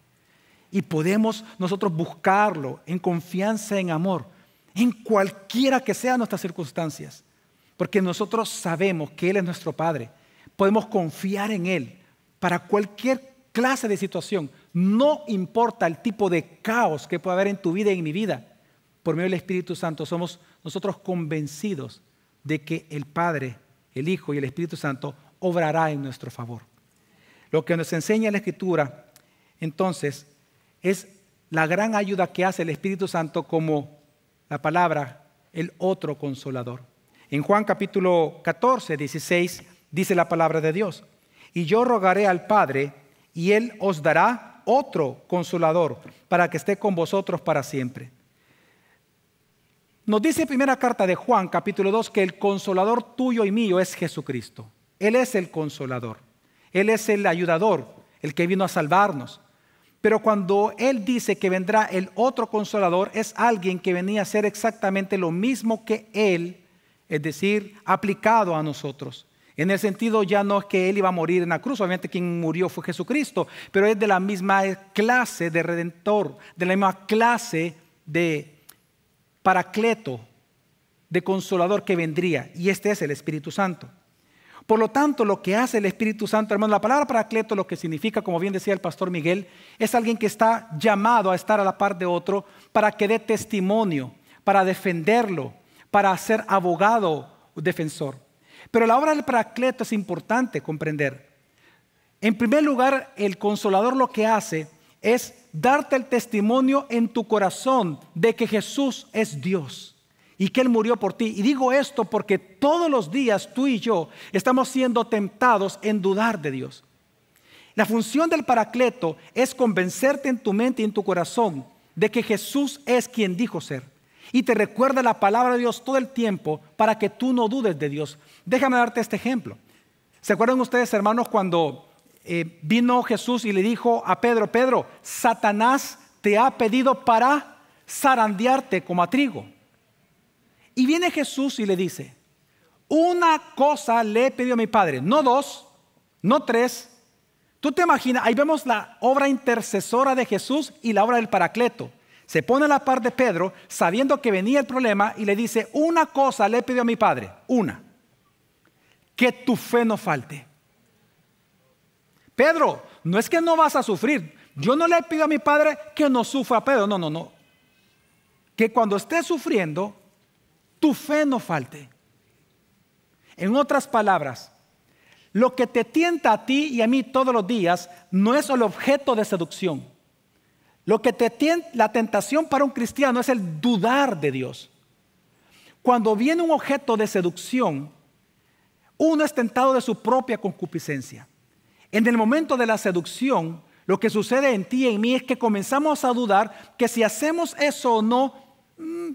Y podemos nosotros buscarlo en confianza, en amor, en cualquiera que sean nuestras circunstancias. Porque nosotros sabemos que Él es nuestro Padre. Podemos confiar en Él para cualquier clase de situación. No importa el tipo de caos que pueda haber en tu vida y en mi vida. Por medio del Espíritu Santo somos nosotros convencidos de que el Padre, el Hijo y el Espíritu Santo obrará en nuestro favor. Lo que nos enseña la Escritura, entonces, es la gran ayuda que hace el Espíritu Santo como la palabra, el otro consolador. En Juan capítulo 14, 16, dice la palabra de Dios, y yo rogaré al Padre, y Él os dará otro consolador para que esté con vosotros para siempre. Nos dice primera carta de Juan capítulo 2 que el consolador tuyo y mío es Jesucristo. Él es el consolador. Él es el ayudador, el que vino a salvarnos. Pero cuando Él dice que vendrá el otro consolador, es alguien que venía a ser exactamente lo mismo que Él, es decir, aplicado a nosotros. En el sentido ya no es que Él iba a morir en la cruz, obviamente quien murió fue Jesucristo, pero es de la misma clase de redentor, de la misma clase de paracleto, de consolador que vendría. Y este es el Espíritu Santo. Por lo tanto, lo que hace el Espíritu Santo, hermano, la palabra paracleto, lo que significa, como bien decía el pastor Miguel, es alguien que está llamado a estar a la par de otro para que dé testimonio, para defenderlo, para ser abogado o defensor. Pero la obra del paracleto es importante comprender. En primer lugar, el consolador lo que hace es darte el testimonio en tu corazón de que Jesús es Dios y que Él murió por ti. Y digo esto porque todos los días tú y yo estamos siendo tentados en dudar de Dios. La función del paracleto es convencerte en tu mente y en tu corazón de que Jesús es quien dijo ser. Y te recuerda la palabra de Dios todo el tiempo para que tú no dudes de Dios. Déjame darte este ejemplo. ¿Se acuerdan ustedes, hermanos, cuando eh, vino Jesús y le dijo a Pedro, Pedro, Satanás te ha pedido para zarandearte como a trigo? Y viene Jesús y le dice, una cosa le he pedido a mi Padre, no dos, no tres. Tú te imaginas, ahí vemos la obra intercesora de Jesús y la obra del Paracleto. Se pone a la par de Pedro, sabiendo que venía el problema, y le dice, una cosa le he pedido a mi Padre, una, que tu fe no falte. Pedro, no es que no vas a sufrir. Yo no le he pedido a mi Padre que no sufra Pedro, no, no, no. Que cuando estés sufriendo, tu fe no falte. En otras palabras, lo que te tienta a ti y a mí todos los días no es el objeto de seducción. Lo que te la tentación para un cristiano es el dudar de Dios. Cuando viene un objeto de seducción, uno es tentado de su propia concupiscencia. En el momento de la seducción, lo que sucede en ti y en mí es que comenzamos a dudar que si hacemos eso o no, mm,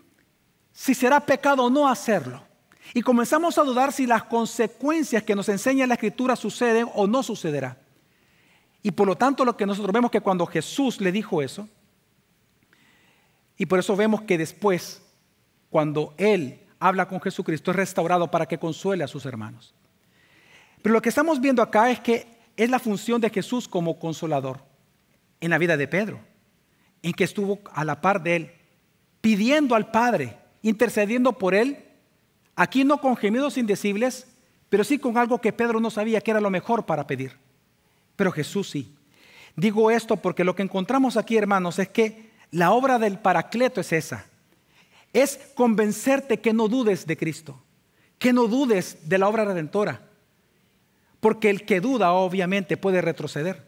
si será pecado o no hacerlo. Y comenzamos a dudar si las consecuencias que nos enseña la Escritura suceden o no sucederá. Y por lo tanto lo que nosotros vemos que cuando Jesús le dijo eso, y por eso vemos que después, cuando Él habla con Jesucristo, es restaurado para que consuele a sus hermanos. Pero lo que estamos viendo acá es que es la función de Jesús como consolador en la vida de Pedro, en que estuvo a la par de Él, pidiendo al Padre intercediendo por él, aquí no con gemidos indecibles, pero sí con algo que Pedro no sabía que era lo mejor para pedir. Pero Jesús sí. Digo esto porque lo que encontramos aquí, hermanos, es que la obra del Paracleto es esa. Es convencerte que no dudes de Cristo, que no dudes de la obra redentora. Porque el que duda obviamente puede retroceder.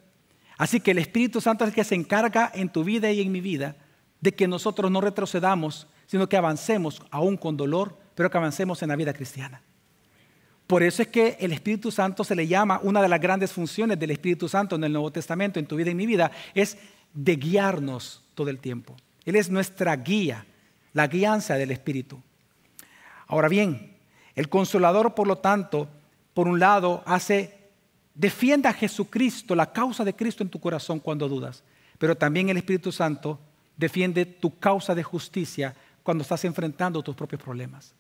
Así que el Espíritu Santo es el que se encarga en tu vida y en mi vida de que nosotros no retrocedamos sino que avancemos aún con dolor, pero que avancemos en la vida cristiana. Por eso es que el Espíritu Santo se le llama, una de las grandes funciones del Espíritu Santo en el Nuevo Testamento, en tu vida y en mi vida, es de guiarnos todo el tiempo. Él es nuestra guía, la guianza del Espíritu. Ahora bien, el consolador, por lo tanto, por un lado, hace, defienda a Jesucristo, la causa de Cristo en tu corazón cuando dudas, pero también el Espíritu Santo defiende tu causa de justicia cuando estás enfrentando tus propios problemas.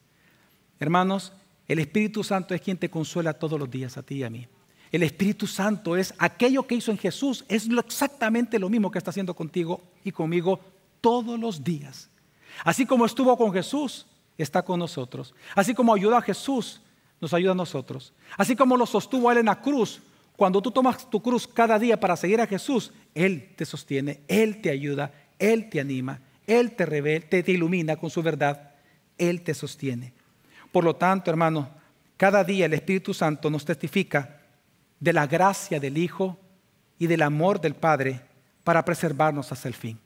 Hermanos, el Espíritu Santo es quien te consuela todos los días a ti y a mí. El Espíritu Santo es aquello que hizo en Jesús, es exactamente lo mismo que está haciendo contigo y conmigo todos los días. Así como estuvo con Jesús, está con nosotros. Así como ayuda a Jesús, nos ayuda a nosotros. Así como lo sostuvo Él en la cruz, cuando tú tomas tu cruz cada día para seguir a Jesús, Él te sostiene, Él te ayuda, Él te anima, él te, revela, te, ilumina con su verdad, Él te sostiene. Por lo tanto, hermanos, cada día el Espíritu Santo nos testifica de la gracia del Hijo y del amor del Padre para preservarnos hasta el fin.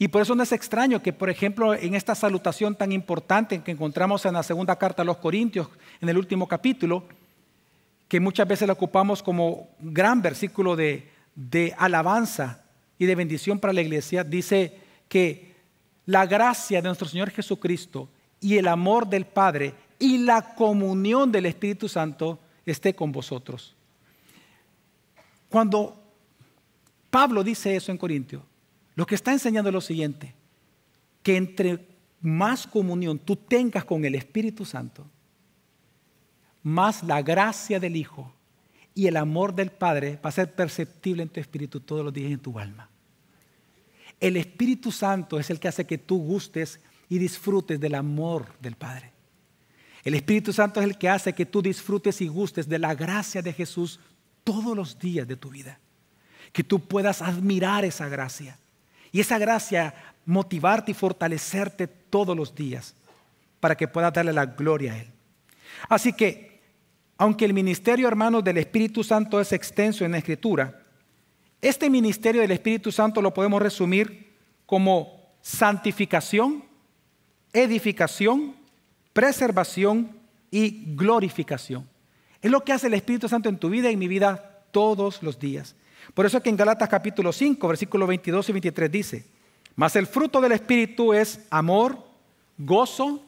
Y por eso no es extraño que, por ejemplo, en esta salutación tan importante que encontramos en la segunda carta a los Corintios, en el último capítulo, que muchas veces la ocupamos como gran versículo de alabanza y de bendición para la iglesia, dice que la gracia de nuestro Señor Jesucristo y el amor del Padre y la comunión del Espíritu Santo esté con vosotros. Cuando Pablo dice eso en Corintio, lo que está enseñando es lo siguiente, que entre más comunión tú tengas con el Espíritu Santo, más la gracia del Hijo y el amor del Padre va a ser perceptible en tu espíritu todos los días y en tu alma. El Espíritu Santo es el que hace que tú gustes y disfrutes del amor del Padre. El Espíritu Santo es el que hace que tú disfrutes y gustes de la gracia de Jesús todos los días de tu vida. Que tú puedas admirar esa gracia. Y esa gracia motivarte y fortalecerte todos los días para que puedas darle la gloria a Él. Así que, aunque el ministerio, hermano del Espíritu Santo es extenso en la Escritura, este ministerio del Espíritu Santo lo podemos resumir como santificación, edificación, preservación y glorificación. Es lo que hace el Espíritu Santo en tu vida y en mi vida todos los días. Por eso es que en Galatas capítulo 5, versículos 22 y 23 dice, mas el fruto del Espíritu es amor, gozo,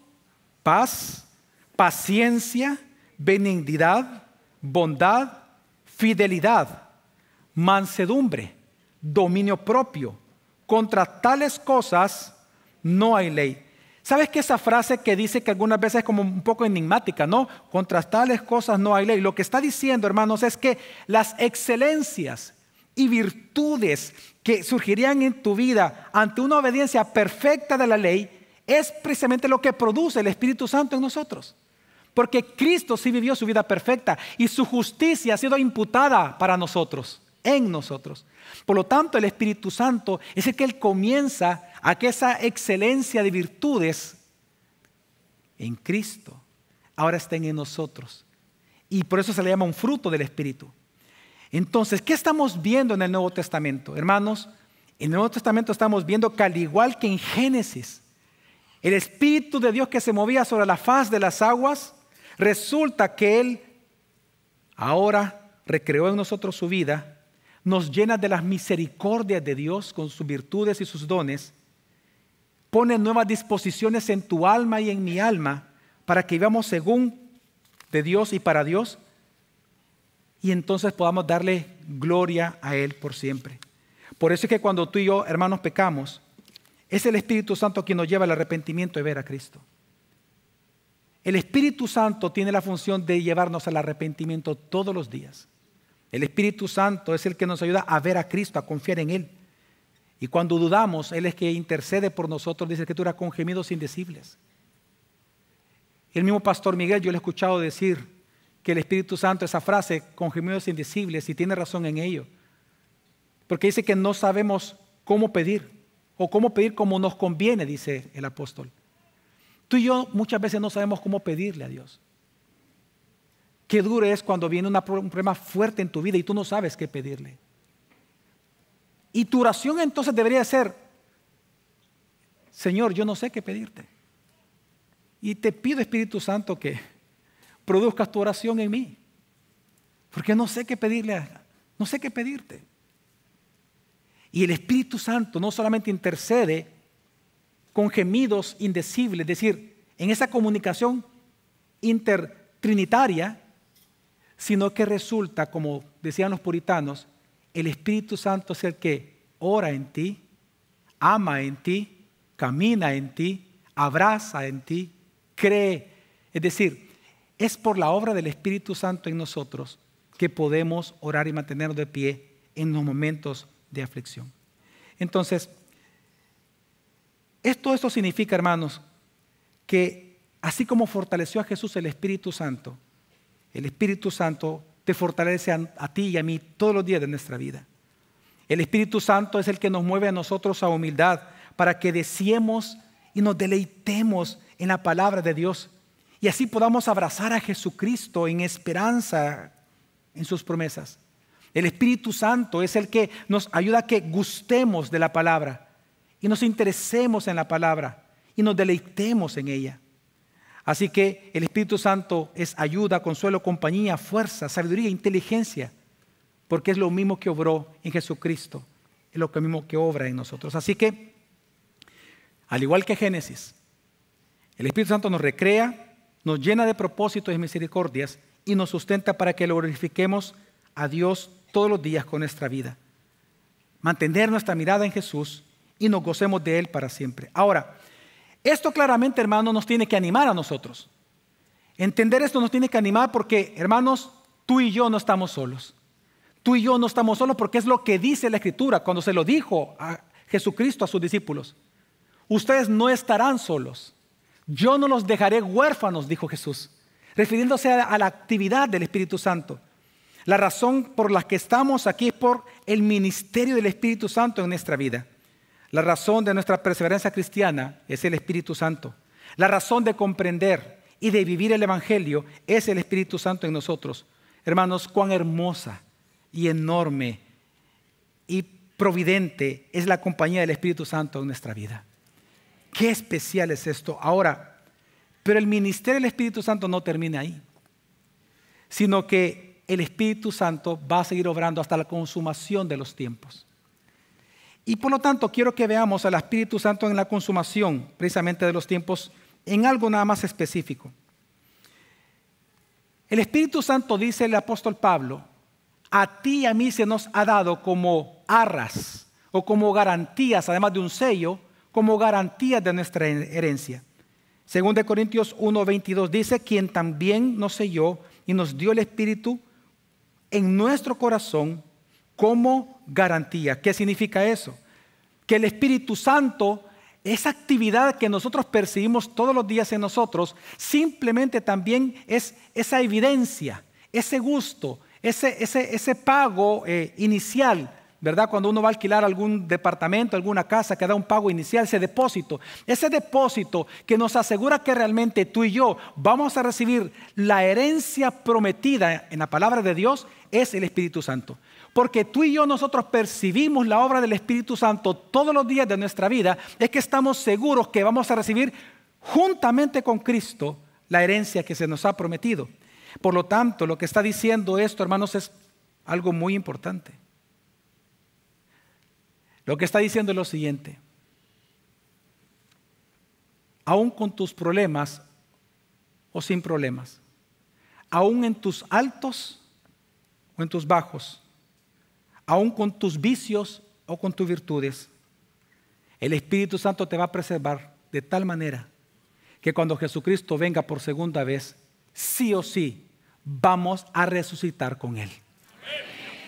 paz, paciencia, benignidad, bondad, fidelidad mansedumbre, dominio propio. Contra tales cosas no hay ley. ¿Sabes que esa frase que dice que algunas veces es como un poco enigmática, no? Contra tales cosas no hay ley. Lo que está diciendo, hermanos, es que las excelencias y virtudes que surgirían en tu vida ante una obediencia perfecta de la ley es precisamente lo que produce el Espíritu Santo en nosotros. Porque Cristo sí vivió su vida perfecta y su justicia ha sido imputada para nosotros en nosotros. Por lo tanto, el Espíritu Santo es el que Él comienza a que esa excelencia de virtudes en Cristo ahora estén en nosotros. Y por eso se le llama un fruto del Espíritu. Entonces, ¿qué estamos viendo en el Nuevo Testamento? Hermanos, en el Nuevo Testamento estamos viendo que al igual que en Génesis, el Espíritu de Dios que se movía sobre la faz de las aguas, resulta que Él ahora recreó en nosotros su vida nos llena de las misericordias de Dios con sus virtudes y sus dones, pone nuevas disposiciones en tu alma y en mi alma para que vivamos según de Dios y para Dios, y entonces podamos darle gloria a Él por siempre. Por eso es que cuando tú y yo, hermanos, pecamos, es el Espíritu Santo quien nos lleva al arrepentimiento de ver a Cristo. El Espíritu Santo tiene la función de llevarnos al arrepentimiento todos los días. El Espíritu Santo es el que nos ayuda a ver a Cristo, a confiar en Él. Y cuando dudamos, Él es que intercede por nosotros, dice tú eras con gemidos indecibles. El mismo pastor Miguel, yo le he escuchado decir que el Espíritu Santo, esa frase, con gemidos indecibles, y tiene razón en ello. Porque dice que no sabemos cómo pedir, o cómo pedir como nos conviene, dice el apóstol. Tú y yo muchas veces no sabemos cómo pedirle a Dios. Qué duro es cuando viene una, un problema fuerte en tu vida y tú no sabes qué pedirle. Y tu oración entonces debería ser, Señor, yo no sé qué pedirte. Y te pido, Espíritu Santo, que produzcas tu oración en mí. Porque no sé qué pedirle, no sé qué pedirte. Y el Espíritu Santo no solamente intercede con gemidos indecibles, es decir, en esa comunicación intertrinitaria, sino que resulta, como decían los puritanos, el Espíritu Santo es el que ora en ti, ama en ti, camina en ti, abraza en ti, cree. Es decir, es por la obra del Espíritu Santo en nosotros que podemos orar y mantenernos de pie en los momentos de aflicción. Entonces, esto, esto significa, hermanos, que así como fortaleció a Jesús el Espíritu Santo, el Espíritu Santo te fortalece a, ti y a mí todos los días de nuestra vida. El Espíritu Santo es el que nos mueve a nosotros a humildad para que deseemos y nos deleitemos en la palabra de Dios y así podamos abrazar a Jesucristo en esperanza en sus promesas. El Espíritu Santo es el que nos ayuda a que gustemos de la palabra y nos interesemos en la palabra y nos deleitemos en ella. Así que el Espíritu Santo es ayuda, consuelo, compañía, fuerza, sabiduría, inteligencia, porque es lo mismo que obró en Jesucristo, es lo mismo que obra en nosotros. Así que, al igual que Génesis, el Espíritu Santo nos recrea, nos llena de propósitos y misericordias y nos sustenta para que glorifiquemos a Dios todos los días con nuestra vida. Mantener nuestra mirada en Jesús y nos gocemos de Él para siempre. Ahora, esto claramente, hermanos, nos tiene que animar a nosotros. Entender esto nos tiene que animar porque, hermanos, tú y yo no estamos solos. Tú y yo no estamos solos porque es lo que dice la Escritura cuando se lo dijo a Jesucristo a sus discípulos. Ustedes no estarán solos. Yo no los dejaré huérfanos, dijo Jesús, refiriéndose a la actividad del Espíritu Santo. La razón por la que estamos aquí es por el ministerio del Espíritu Santo en nuestra vida. La razón de nuestra perseverancia cristiana es el Espíritu Santo. La razón de comprender y de vivir el Evangelio es el Espíritu Santo en nosotros. Hermanos, cuán hermosa y enorme y providente es la compañía del Espíritu Santo en nuestra vida. Qué especial es esto. Ahora, pero el ministerio del Espíritu Santo no termina ahí, sino que el Espíritu Santo va a seguir obrando hasta la consumación de los tiempos. Y por lo tanto quiero que veamos al Espíritu Santo en la consumación, precisamente de los tiempos, en algo nada más específico. El Espíritu Santo, dice el apóstol Pablo, a ti y a mí se nos ha dado como arras o como garantías, además de un sello, como garantías de nuestra herencia. Según de Corintios 1:22 dice, quien también nos selló y nos dio el Espíritu en nuestro corazón como garantía. ¿Qué significa eso? Que el Espíritu Santo, esa actividad que nosotros percibimos todos los días en nosotros, simplemente también es esa evidencia, ese gusto, ese, pago eh, inicial. ¿Verdad? Cuando uno va a alquilar algún departamento, alguna casa, que da un pago inicial, ese depósito. Ese depósito que nos asegura que realmente tú y yo vamos a recibir la herencia prometida en la palabra de Dios es el Espíritu Santo porque tú y yo nosotros percibimos la obra del Espíritu Santo todos los días de nuestra vida, es que estamos seguros que vamos a recibir juntamente con Cristo la herencia que se nos ha prometido. Por lo tanto, lo que está diciendo esto, hermanos, es algo muy importante. Lo que está diciendo es lo siguiente. Aún con tus problemas o sin problemas, aún en tus altos o en tus bajos, aún con tus vicios o con tus virtudes. El Espíritu Santo te va a preservar de tal manera que cuando Jesucristo venga por segunda vez, sí o sí, vamos a resucitar con Él.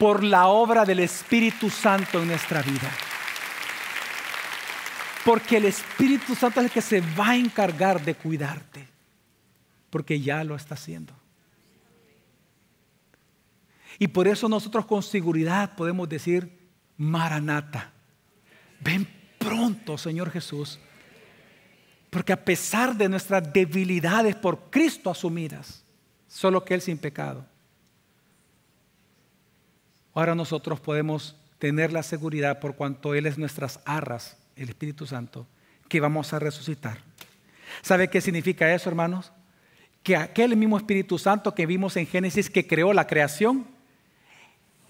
Por la obra del Espíritu Santo en nuestra vida. Porque el Espíritu Santo es el que se va a encargar de cuidarte. Porque ya lo está haciendo. Y por eso nosotros con seguridad podemos decir, Maranata, ven pronto, Señor Jesús. Porque a pesar de nuestras debilidades por Cristo asumidas, solo que Él sin pecado, ahora nosotros podemos tener la seguridad por cuanto Él es nuestras arras, el Espíritu Santo, que vamos a resucitar. ¿Sabe qué significa eso, hermanos? Que aquel mismo Espíritu Santo que vimos en Génesis, que creó la creación,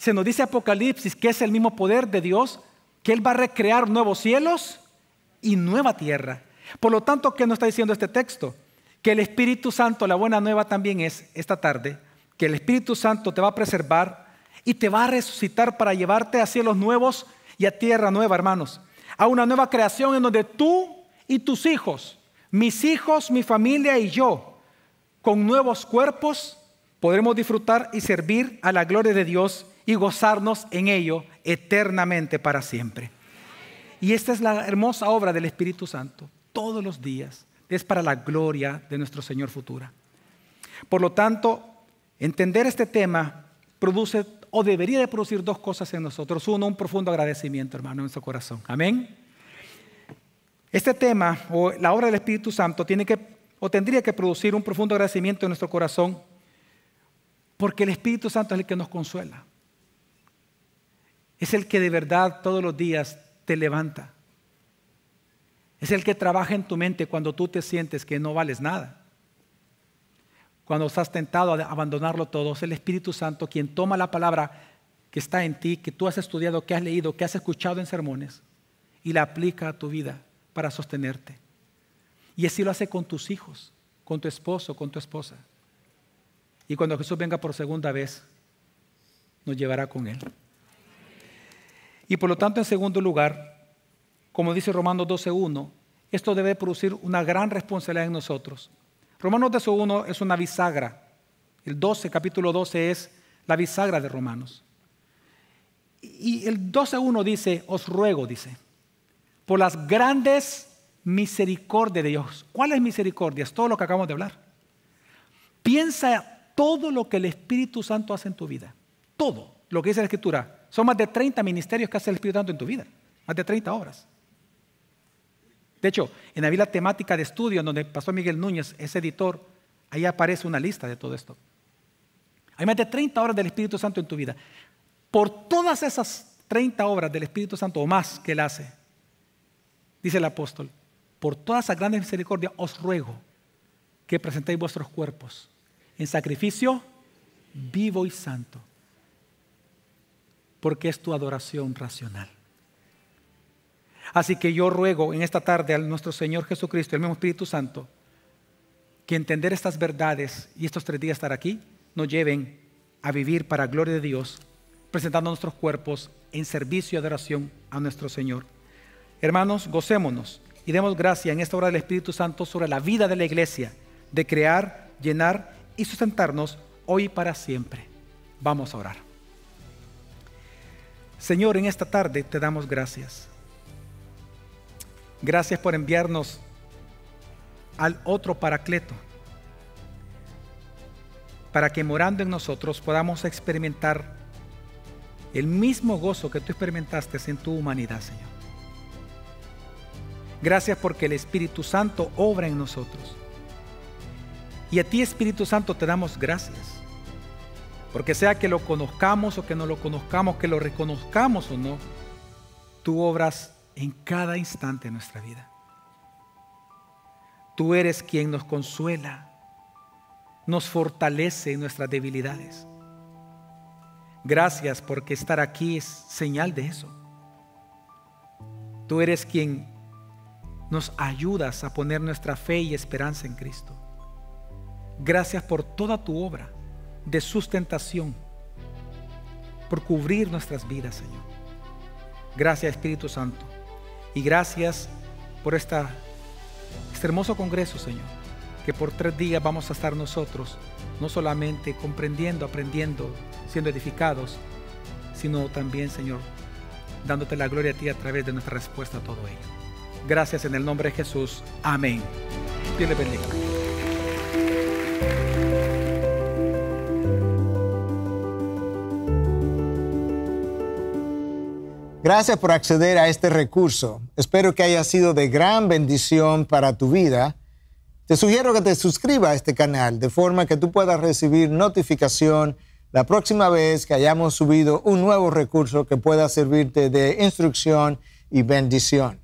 se nos dice Apocalipsis que es el mismo poder de Dios, que Él va a recrear nuevos cielos y nueva tierra. Por lo tanto, ¿qué nos está diciendo este texto? Que el Espíritu Santo, la buena nueva también es esta tarde, que el Espíritu Santo te va a preservar y te va a resucitar para llevarte a cielos nuevos y a tierra nueva, hermanos. A una nueva creación en donde tú y tus hijos, mis hijos, mi familia y yo, con nuevos cuerpos, podremos disfrutar y servir a la gloria de Dios y gozarnos en ello eternamente para siempre. Y esta es la hermosa obra del Espíritu Santo, todos los días. Es para la gloria de nuestro Señor futura. Por lo tanto, entender este tema produce o debería de producir dos cosas en nosotros. Uno, un profundo agradecimiento, hermano, en nuestro corazón. Amén. Este tema o la obra del Espíritu Santo tiene que o tendría que producir un profundo agradecimiento en nuestro corazón porque el Espíritu Santo es el que nos consuela. Es el que de verdad todos los días te levanta. Es el que trabaja en tu mente cuando tú te sientes que no vales nada. Cuando estás tentado a abandonarlo todo, es el Espíritu Santo quien toma la palabra que está en ti, que tú has estudiado, que has leído, que has escuchado en sermones, y la aplica a tu vida para sostenerte. Y así lo hace con tus hijos, con tu esposo, con tu esposa. Y cuando Jesús venga por segunda vez, nos llevará con Él. Y por lo tanto, en segundo lugar, como dice Romanos 12.1, esto debe producir una gran responsabilidad en nosotros. Romanos 12.1 es una bisagra. El 12, capítulo 12 es la bisagra de Romanos. Y el 12.1 dice, os ruego, dice, por las grandes misericordias de Dios. ¿Cuáles misericordias? Todo lo que acabamos de hablar. Piensa todo lo que el Espíritu Santo hace en tu vida. Todo lo que dice la Escritura son más de 30 ministerios que hace el Espíritu Santo en tu vida, más de 30 obras. De hecho, en la Biblia temática de estudio, en donde pasó Miguel Núñez, ese editor, ahí aparece una lista de todo esto. Hay más de 30 obras del Espíritu Santo en tu vida. Por todas esas 30 obras del Espíritu Santo o más que él hace, dice el apóstol, por todas esas grandes misericordias os ruego que presentéis vuestros cuerpos en sacrificio vivo y santo porque es tu adoración racional. Así que yo ruego en esta tarde al nuestro Señor Jesucristo, el mismo Espíritu Santo, que entender estas verdades y estos tres días estar aquí nos lleven a vivir para gloria de Dios, presentando nuestros cuerpos en servicio y adoración a nuestro Señor. Hermanos, gocémonos y demos gracia en esta hora del Espíritu Santo sobre la vida de la iglesia, de crear, llenar y sustentarnos hoy para siempre. Vamos a orar. Señor, en esta tarde te damos gracias. Gracias por enviarnos al otro Paracleto, para que morando en nosotros podamos experimentar el mismo gozo que tú experimentaste en tu humanidad, Señor. Gracias porque el Espíritu Santo obra en nosotros. Y a ti, Espíritu Santo, te damos gracias. Porque sea que lo conozcamos o que no lo conozcamos, que lo reconozcamos o no, tú obras en cada instante de nuestra vida. Tú eres quien nos consuela, nos fortalece en nuestras debilidades. Gracias porque estar aquí es señal de eso. Tú eres quien nos ayudas a poner nuestra fe y esperanza en Cristo. Gracias por toda tu obra de sustentación, por cubrir nuestras vidas, Señor. Gracias, Espíritu Santo. Y gracias por esta, este hermoso congreso, Señor, que por tres días vamos a estar nosotros, no solamente comprendiendo, aprendiendo, siendo edificados, sino también, Señor, dándote la gloria a ti a través de nuestra respuesta a todo ello. Gracias en el nombre de Jesús. Amén. Dios le bendiga. Gracias por acceder a este recurso. Espero que haya sido de gran bendición para tu vida. Te sugiero que te suscribas a este canal de forma que tú puedas recibir notificación la próxima vez que hayamos subido un nuevo recurso que pueda servirte de instrucción y bendición.